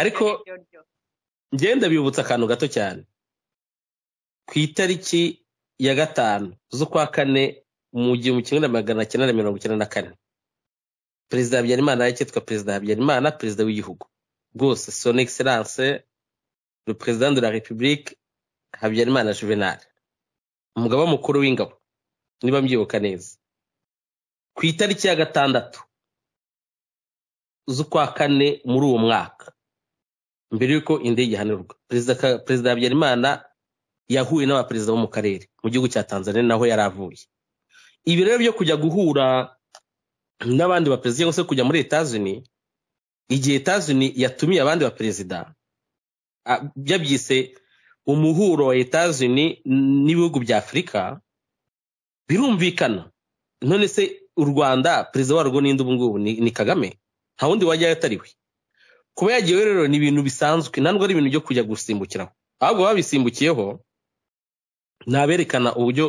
S4: ariko ngenda bibutsa akantu gato cyane ku itariki ya gatanu z'ukwa kane mu gihumbi kimwe na magana cyenda na mirongo icyenda na kane perezida habyarimana cyitwa perezida habyarimana perezida w'igihugu bwose son excellence le president de la république habyarimana juvenal umugabo mukuru w'ingabo niba mbyibuka neza ku itariki ya gatandatu z'ukwa kane muri uwo mwaka mbere y'uko indege ihanurwa perezida habyarimana yahuye n'abaperezida bo mu karere mu gihugu cya tanzania naho yari avuye ibi rero byo kujya guhura n'abandi baperezida cyangwa se kujya muri etazini igihe Etazuni yatumiye abandi ba perezida yabyise umuhuro wa Etazuni n'ibihugu bya afurika birumvikana none se u rwanda perezida warwo n'indi ubu ngubu ni kagame nta wundi wajyayo atari we kuba yagiyeho rero ni ibintu bisanzwe ntabwo ari ibintu byo kujya gusimbukiraho ahubwo babisimbukiyeho naberekana uburyo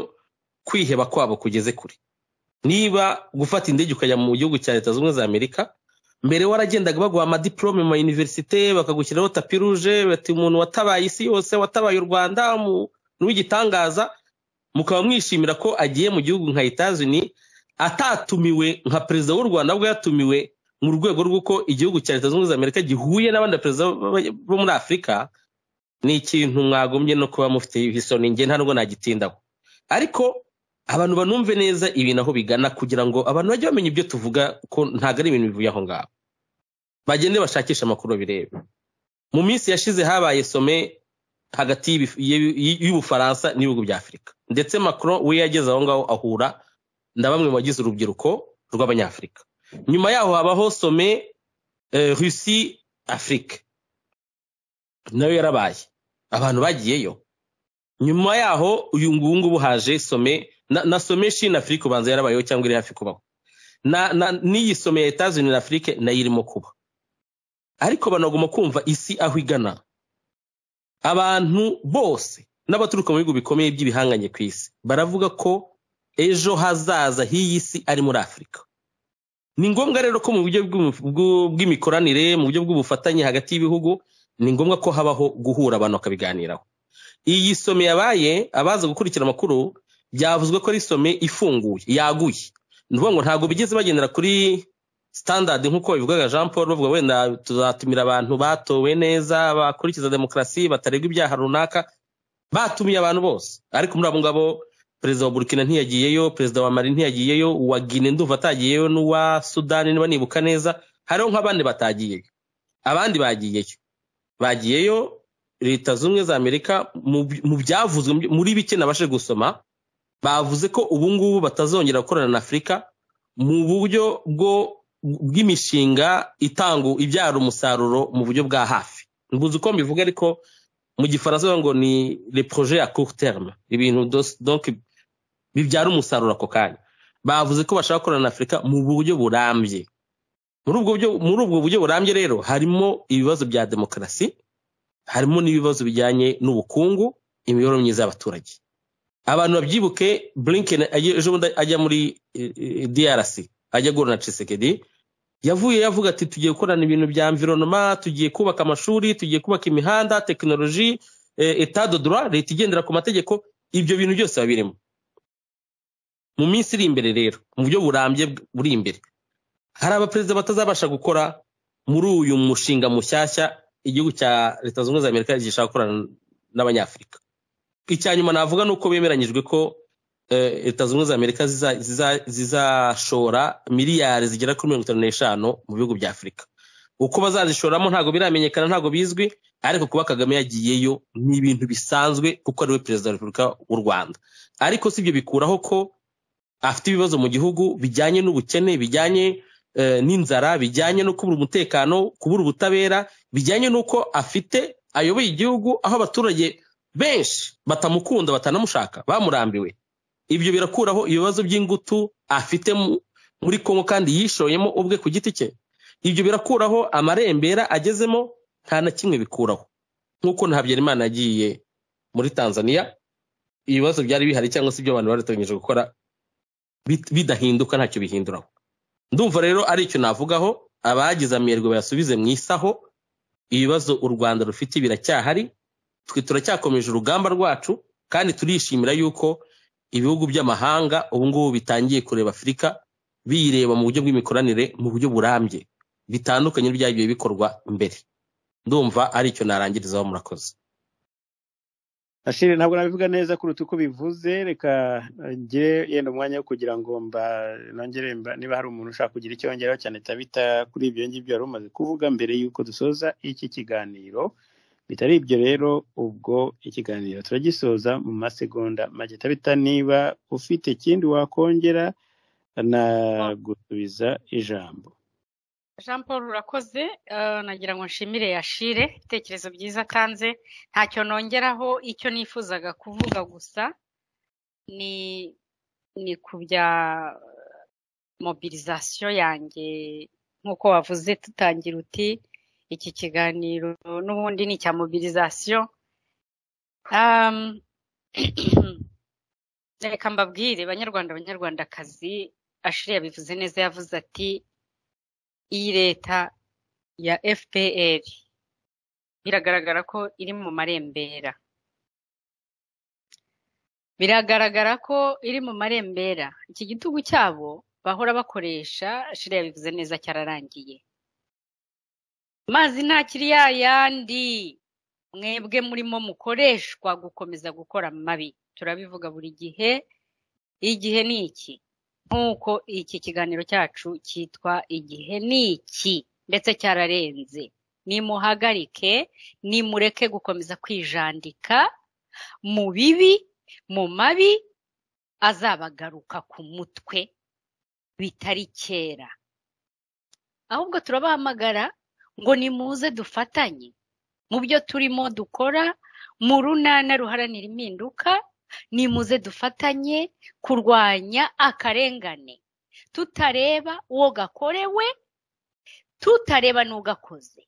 S4: kwiheba kwabo kugeze kure niba gufata indege ukajya mu gihugu cya leta zunze ubumwe za amerika mbere waragendaga baguha amadiporome mu mayuniverisite bakagushyiraho tapi ruje bati umuntu watabaye isi yose watabaye u rwanda n'uw'igitangaza mukaba mwishimira ko agiye mu gihugu nka itazini atatumiwe nka perezida w'u rwanda ubwo yatumiwe mu rwego rw'uko igihugu cya leta zunze ubumwe za amerika gihuye n'abandi perezida bo muri afurika ni ikintu mwagombye no kuba mufite isoni nge ntabwo nagitindaho ariko abantu banumve neza ibintu aho bigana kugira ngo abantu bajye bamenya ibyo tuvuga ko ntabwo ari ibintu bivuye aho ngaho bagende bashakisha amakuru birebe mu minsi yashize habaye some hagati y'ubufaransa n'ibihugu bya afurika ndetse macron we yageze aho ngaho ahura na bamwe mu bagize urubyiruko rw'abanyafurika nyuma yaho habaho some eh, rusi afurika nayo yarabaye abantu bagiyeyo nyuma yaho uyu ngubu haje some na nasome na afurika ubanza yarabayeho cyangwa iri hafi kubaho n'iyi some ya etazini na afurika nayo irimo kuba ariko banagomba kumva isi aho igana abantu bose n'abaturuka mu bihugu bikomeye by'ibihanganye ku isi baravuga ko ejo hazaza h'iyi si ari muri afurika ni ngombwa rero ko mu buryo bw'imikoranire mu buryo bw'ubufatanye hagati y'ibihugu ni ngombwa ko habaho guhura abantu bakabiganiraho iyi some yabaye abaza gukurikira amakuru byavuzwe ko risome ifunguye yaguye ni ukuvuga ngo ntabwo bigeze bagendera kuri standard nk'uko bivugaga jean paul bavuga wenda tuzatumira abantu batowe neza bakurikiza demokarasi bataregwa ibyaha runaka batumiye abantu bose ariko muri abo ngabo perezida wa burkina ntiyagiyeyo perezida wa mari ntiyagiyeyo uwa gine ndumva atagiyeyo n'uwa sudani niba nibuka neza hariho nk'abandi batagiyeyo abandi bagiyeyo bagiyeyo leta zunze ubumwe za amerika mu byavuzwe muri bike nabashe gusoma bavuze ko ubu ngubu batazongera gukorana na afurika mu buryo bwo bw'imishinga itanga ibyara umusaruro mu buryo bwa hafi mbuze uko mbivuga ariko mu gifaransa ngo ni le proje ya court terme ibintu bibyara umusaruro ako kanya bavuze ko bashaka gukorana na afurika mu buryo burambye muri ubwo buryo burambye rero harimo ibibazo bya demokarasi harimo n'ibibazo bijyanye n'ubukungu imibereho myiza y'abaturage abantu babyibuke burinkeni ejo bundi ajya muri drc ajya guhura na cisekedi yavuye yavuga ati tugiye gukorana ibintu bya environoma tugiye kubaka amashuri tugiye kubaka imihanda tekinoloji etadodora eh, leta igendera ku mategeko ibyo bintu byose biba birimo mu minsi iri imbere rero mu buryo burambye buri imbere hari abaperezida batazabasha gukora muri uyu mushinga mushyashya igihugu cya leta zunze za amerika gishaka gukorana n'abanyafurika icya nyuma navuga ni uko bemeranyijwe ko eh, leta zunze za amerika zizashora miliyari zigera kuri mirongo itanu n'eshanu mu bihugu bya afurika uko bazazishoramo ntabwo biramenyekana ntabwo bizwi ariko kuba kagame yagiyeyo ni ibintu bisanzwe kuko ari we perezida wa repubulika w'u rwanda ariko si ibyo bikuraho ko afite ibibazo mu gihugu bijyanye n'ubukene bijyanye eh, n'inzara bijyanye no kubura umutekano kubura ubutabera bijyanye n'uko afite ayoboye igihugu aho abaturage benshi batamukunda batanamushaka bamurambiwe ibyo birakuraho ibibazo by'ingutu afite muri kongo kandi yishoyemo ubwe ku giti cye ibyo birakuraho amarembera agezemo nta na kimwe bikuraho nk'uko na habyarimana yagiye muri tanzania ibibazo byari bihari cyangwa se ibyo abantu barateganyije gukora bidahinduka ntacyo bihinduraho ndumva rero ari icyo navugaho abagize amerwe bayasubize mu isaho ibibazo u rwanda rufite biracyahari twe turacyakomeje urugamba rwacu kandi turishimira yuko ibihugu by'amahanga ubu ngubu bitangiye kureba afurika biyireba mu buryo bw'imikoranire mu buryo burambye bitandukanye byagiye bikorwa mbere ndumva ari icyo narangirizaho murakoze
S2: ashire ntabwo nabivuga neza kuruta uko bivuze reka ngire yenda umwanya wo kugira ngo nongere niba hari umuntu ushaka kugira icyo yongeraho cyane tabita kuri ibyo ngibyo wari umaze kuvuga mbere y'uko dusoza iki kiganiro bitari ibyo rero ubwo ikiganiro turagisoza mu masegonda make tabita niba ufite ikindi wakongera nagusubiza ijambo
S3: jean paul urakoze eh, nagira ngo nshimire yashire ibitekerezo byiza atanze ntacyo nongeraho icyo nifuzaga kuvuga gusa ni ni ku bya mobilizasiyo yanjye nk'uko wavuze tutangira uti iki kiganiro n'ubundi ni icya mobilizasiyo um, reka mbabwire banyarwanda banyarwandakazi ashiri yabivuze neza yavuze ati iyi leta ya fpr biragaragara ko iri mu marembera biragaragara ko iri mu marembera iki gitugu cyabo bahora bakoresha ashiri yabivuze neza cyararangiye mazi nta kiriya yandi mwebwe murimo mukoreshwa gukomeza gukora mabi turabivuga buri gihe igihe ni iki nk'uko iki kiganiro cyacu cyitwa igihe ni iki ndetse cyararenze nimuhagarike nimureke gukomeza kwijandika mu bibi mu mabi azabagaruka ku mutwe bitari kera ahubwo turabahamagara ngo nimuze dufatanye mu byo turimo dukora mu runana ruharanira impinduka nimuze dufatanye kurwanya akarengane tutareba uwo gakorewe tutareba n'ugakoze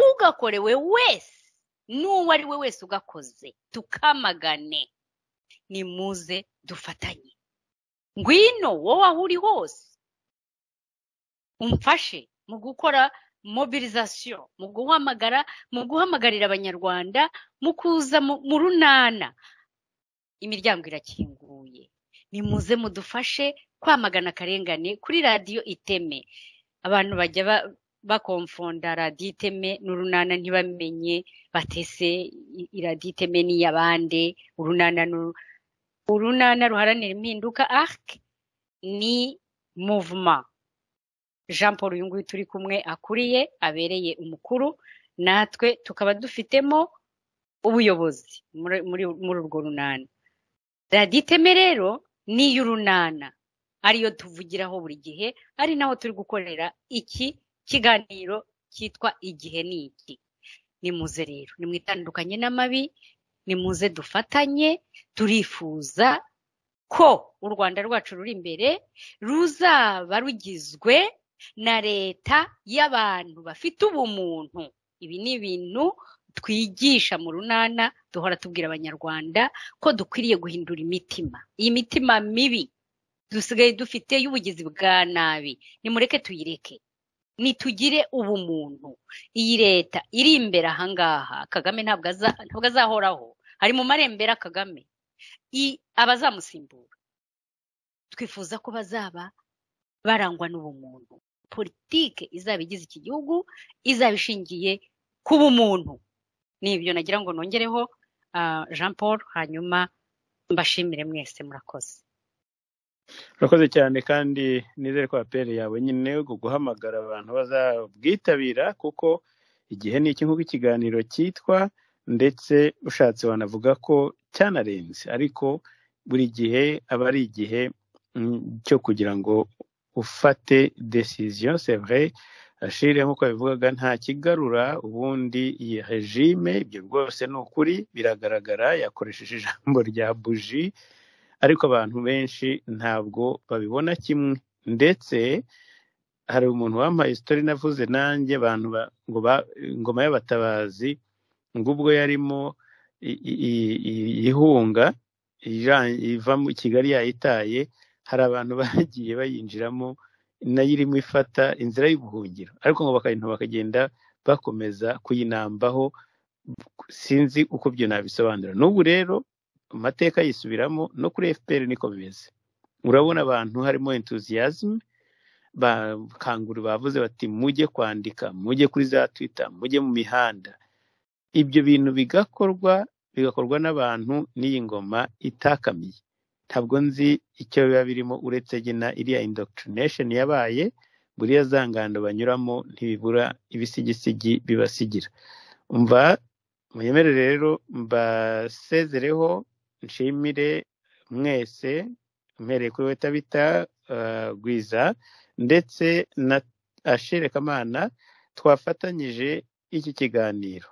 S3: ugakorewe wese n'uwo ari we wese ugakoze tukamagane nimuze dufatanye ngwino wowe aho uri hose umfashe mu gukora mobilisation mu guhamagara mu guhamagarira abanyarwanda mu kuza mu runana imiryango irakinguye nimuze mudufashe kwamagana akarengane kuri radiyo iteme abantu bajya bakomfonda radiyo iteme n'urunana ntibamenye batese radiyo iteme n'iy'abande urunana urunana ruharanira impinduka arc ni muvuma jean paul uyu nguyu turi kumwe akuriye abereye umukuru natwe tukaba dufitemo ubuyobozi muri urwo runana raditeme rero ni iy'urunana ariyo tuvugiraho buri gihe ari naho turi gukorera iki kiganiro cyitwa igihe ni iki nimuze rero ni mwitandukanye n'amabi nimuze dufatanye turifuza ko u rwanda rwacu ruri imbere ruzaba rugizwe na leta y'abantu bafite ubumuntu ibi ni ibintu twigisha mu runana duhora tubwira abanyarwanda ko dukwiriye guhindura imitima iyi mitima mibi dusigaye dufite y'ubugizi bwa nabi nimureke tuyireke nitugire ubumuntu iyi leta iri imbere ahangaha kagame ntabwo azahoraho ari mu marembera kagame abazamusimbura twifuza ko bazaba barangwa n'ubumuntu politike izaba igize iki gihugu izaba ishingiye ku bumuntu ni nagira ngo nongereho ah, jean paul hanyuma mbashimire mwese murakoze
S2: urakoze cyane kandi nizere ko aperi yawe nyine guhamagara abantu bazabwitabira kuko igihe ni iki nk'uko ikiganiro cyitwa ndetse ushatse wanavuga ko cyanarenze ariko buri gihe aba ari igihe mm, cyo kugira ngo ufate desiziyo sevure ashire nk'uko yabivugaga nta kigarura ubundi iyi regime ibyo rwose ni ukuri biragaragara yakoresheje ijambo rya buji ariko abantu benshi ntabwo babibona kimwe ndetse hari umuntu wampaye isitori navuze nanjye abantu ingoma y'abatabazi ngo ubwo yarimo ihunga iva mu kigali yayitaye hari abantu bagiye bayinjiramo nayo irimo ifata inzira y'ubuhungiro ariko ngo bakayintu bakagenda bakomeza kuyinambaho sinzi uko byo nabisobanura n'ubu rero amateka yisubiramo no kuri fpr niko bimeze urabona abantu harimo entuziyazime bakangura bavuze bati mujye kwandika mujye kuri za twita mujye mu mihanda ibyo bintu bigakorwa bigakorwa n'abantu n'iyi ngoma itakamiye ntabwo nzi icyo biba birimo uretse na iriya indoctrination yabaye buriya zangando banyuramo ntibibura ibisigisigi bibasigira umva muyemerere rero mbasezereho nshimire mwese mpereye kuri we tabita gwiza uh, ndetse na asherekamana twafatanyije iki kiganiro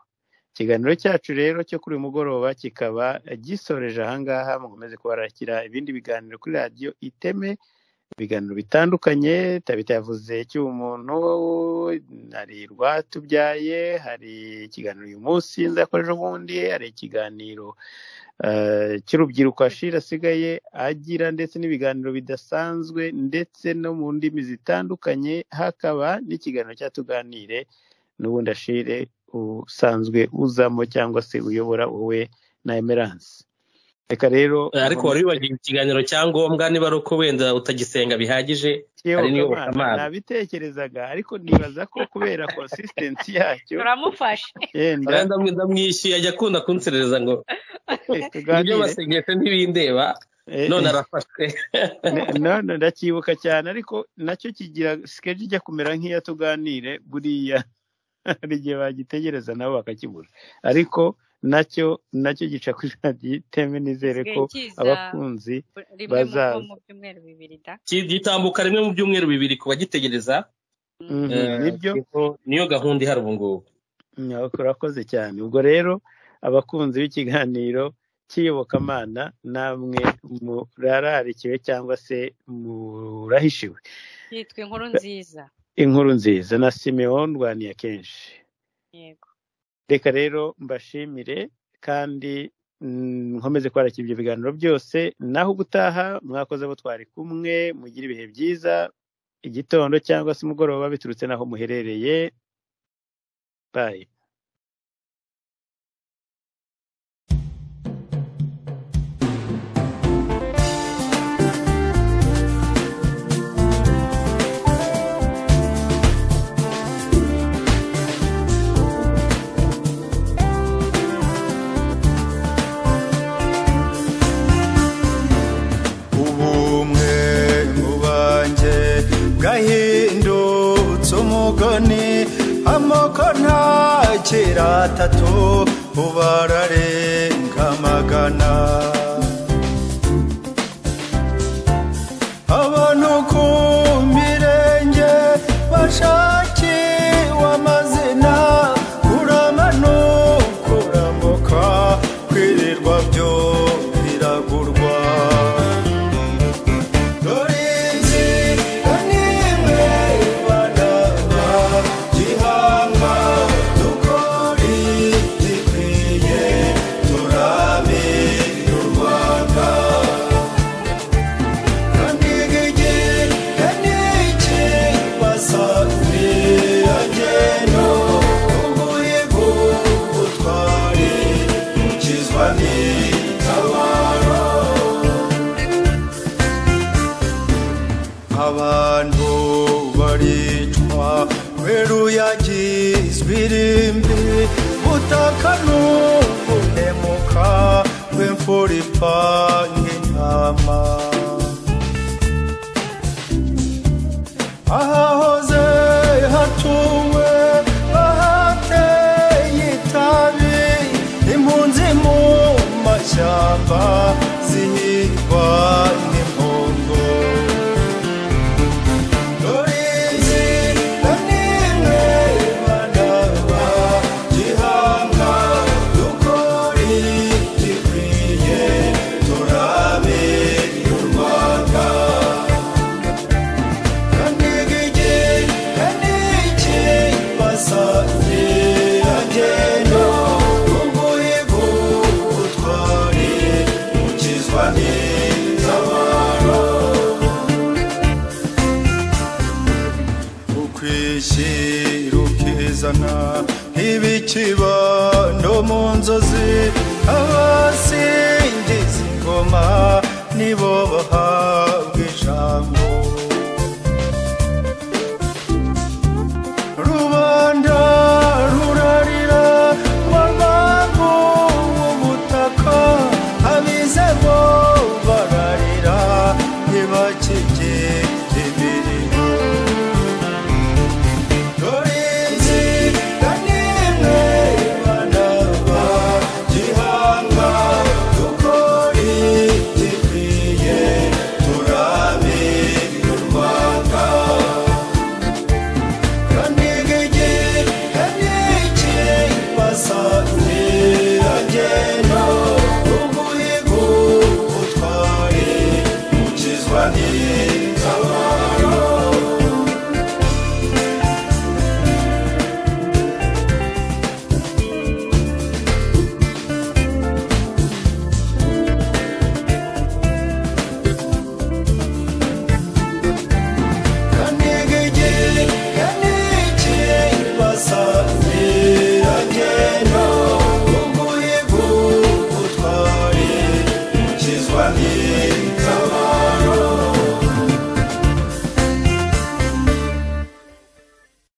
S2: ikiganiro cyacu rero cyo kuri uyu mugoroba kikaba gisoreje ahangaha mukomeze kubarakira ibindi biganiro kuri radiyo iteme ibiganiro bitandukanye tabita yavuze cy'umuntu hari rwatubyaye hari ikiganiro uyu munsi nzakoresha ejo hari ikiganiro eh, cy'urubyiruko ashira asigaye agira ndetse n'ibiganiro bidasanzwe ndetse no mu ndimi zitandukanye hakaba n'ikiganiro cyatuganire n'ubundi ashire usanzwe uzamo cyangwa se uyobora wowe na emeranse reka rero eh, ariko wari
S4: wibagiwe ikiganiro cya ngombwa niba ari uko wenda utagisenga bihagije hari niyo bakamara
S2: nabitekerezaga ariko nibaza ko kubera konsisitensi yacyo uramufashe yenda eh,
S4: ndamwishyuye ajya akunda kunsereza ngo eh, ibyo basengeshe ntibindeba
S2: none arafashwe none ndacyibuka cyane ariko nacyo kigira sikeji ijya kumera nk'iyo tuganire buriya hari igihe bagitegereza nabo bakakibura ariko nacyo nacyo gica ku ijana giteme nizere ko abakunzi
S1: bazaza
S4: gitambuka rimwe mu byumweru bibiri ku bagitegereza mhm, eh, niyo gahunda ihari ubu ngubu mm, urakoze
S2: cyane ubwo rero abakunzi b'ikiganiro cy'iyobokamana namwe murararikiwe cyangwa se murahishiwe
S3: yitwa inkuru nziza
S2: inkuru nziza na simeon ndwaniye kenshi reka rero mbashimire kandi mm, nkomeze kwarakira ibyo biganiro byose naho gutaha mwakoze abo twari kumwe mugire ibihe byiza igitondo cyangwa se umugoroba biturutse n'aho muherereye bayi
S1: miliyoni amoko ntakera atatu ubarare magana abantu baricwa kubera uyagizwe irimbi butaka n'ukunemuka kw'imfura ipanga intama ahahoze hatuwe ahateye itabi impunzi mu mashyamba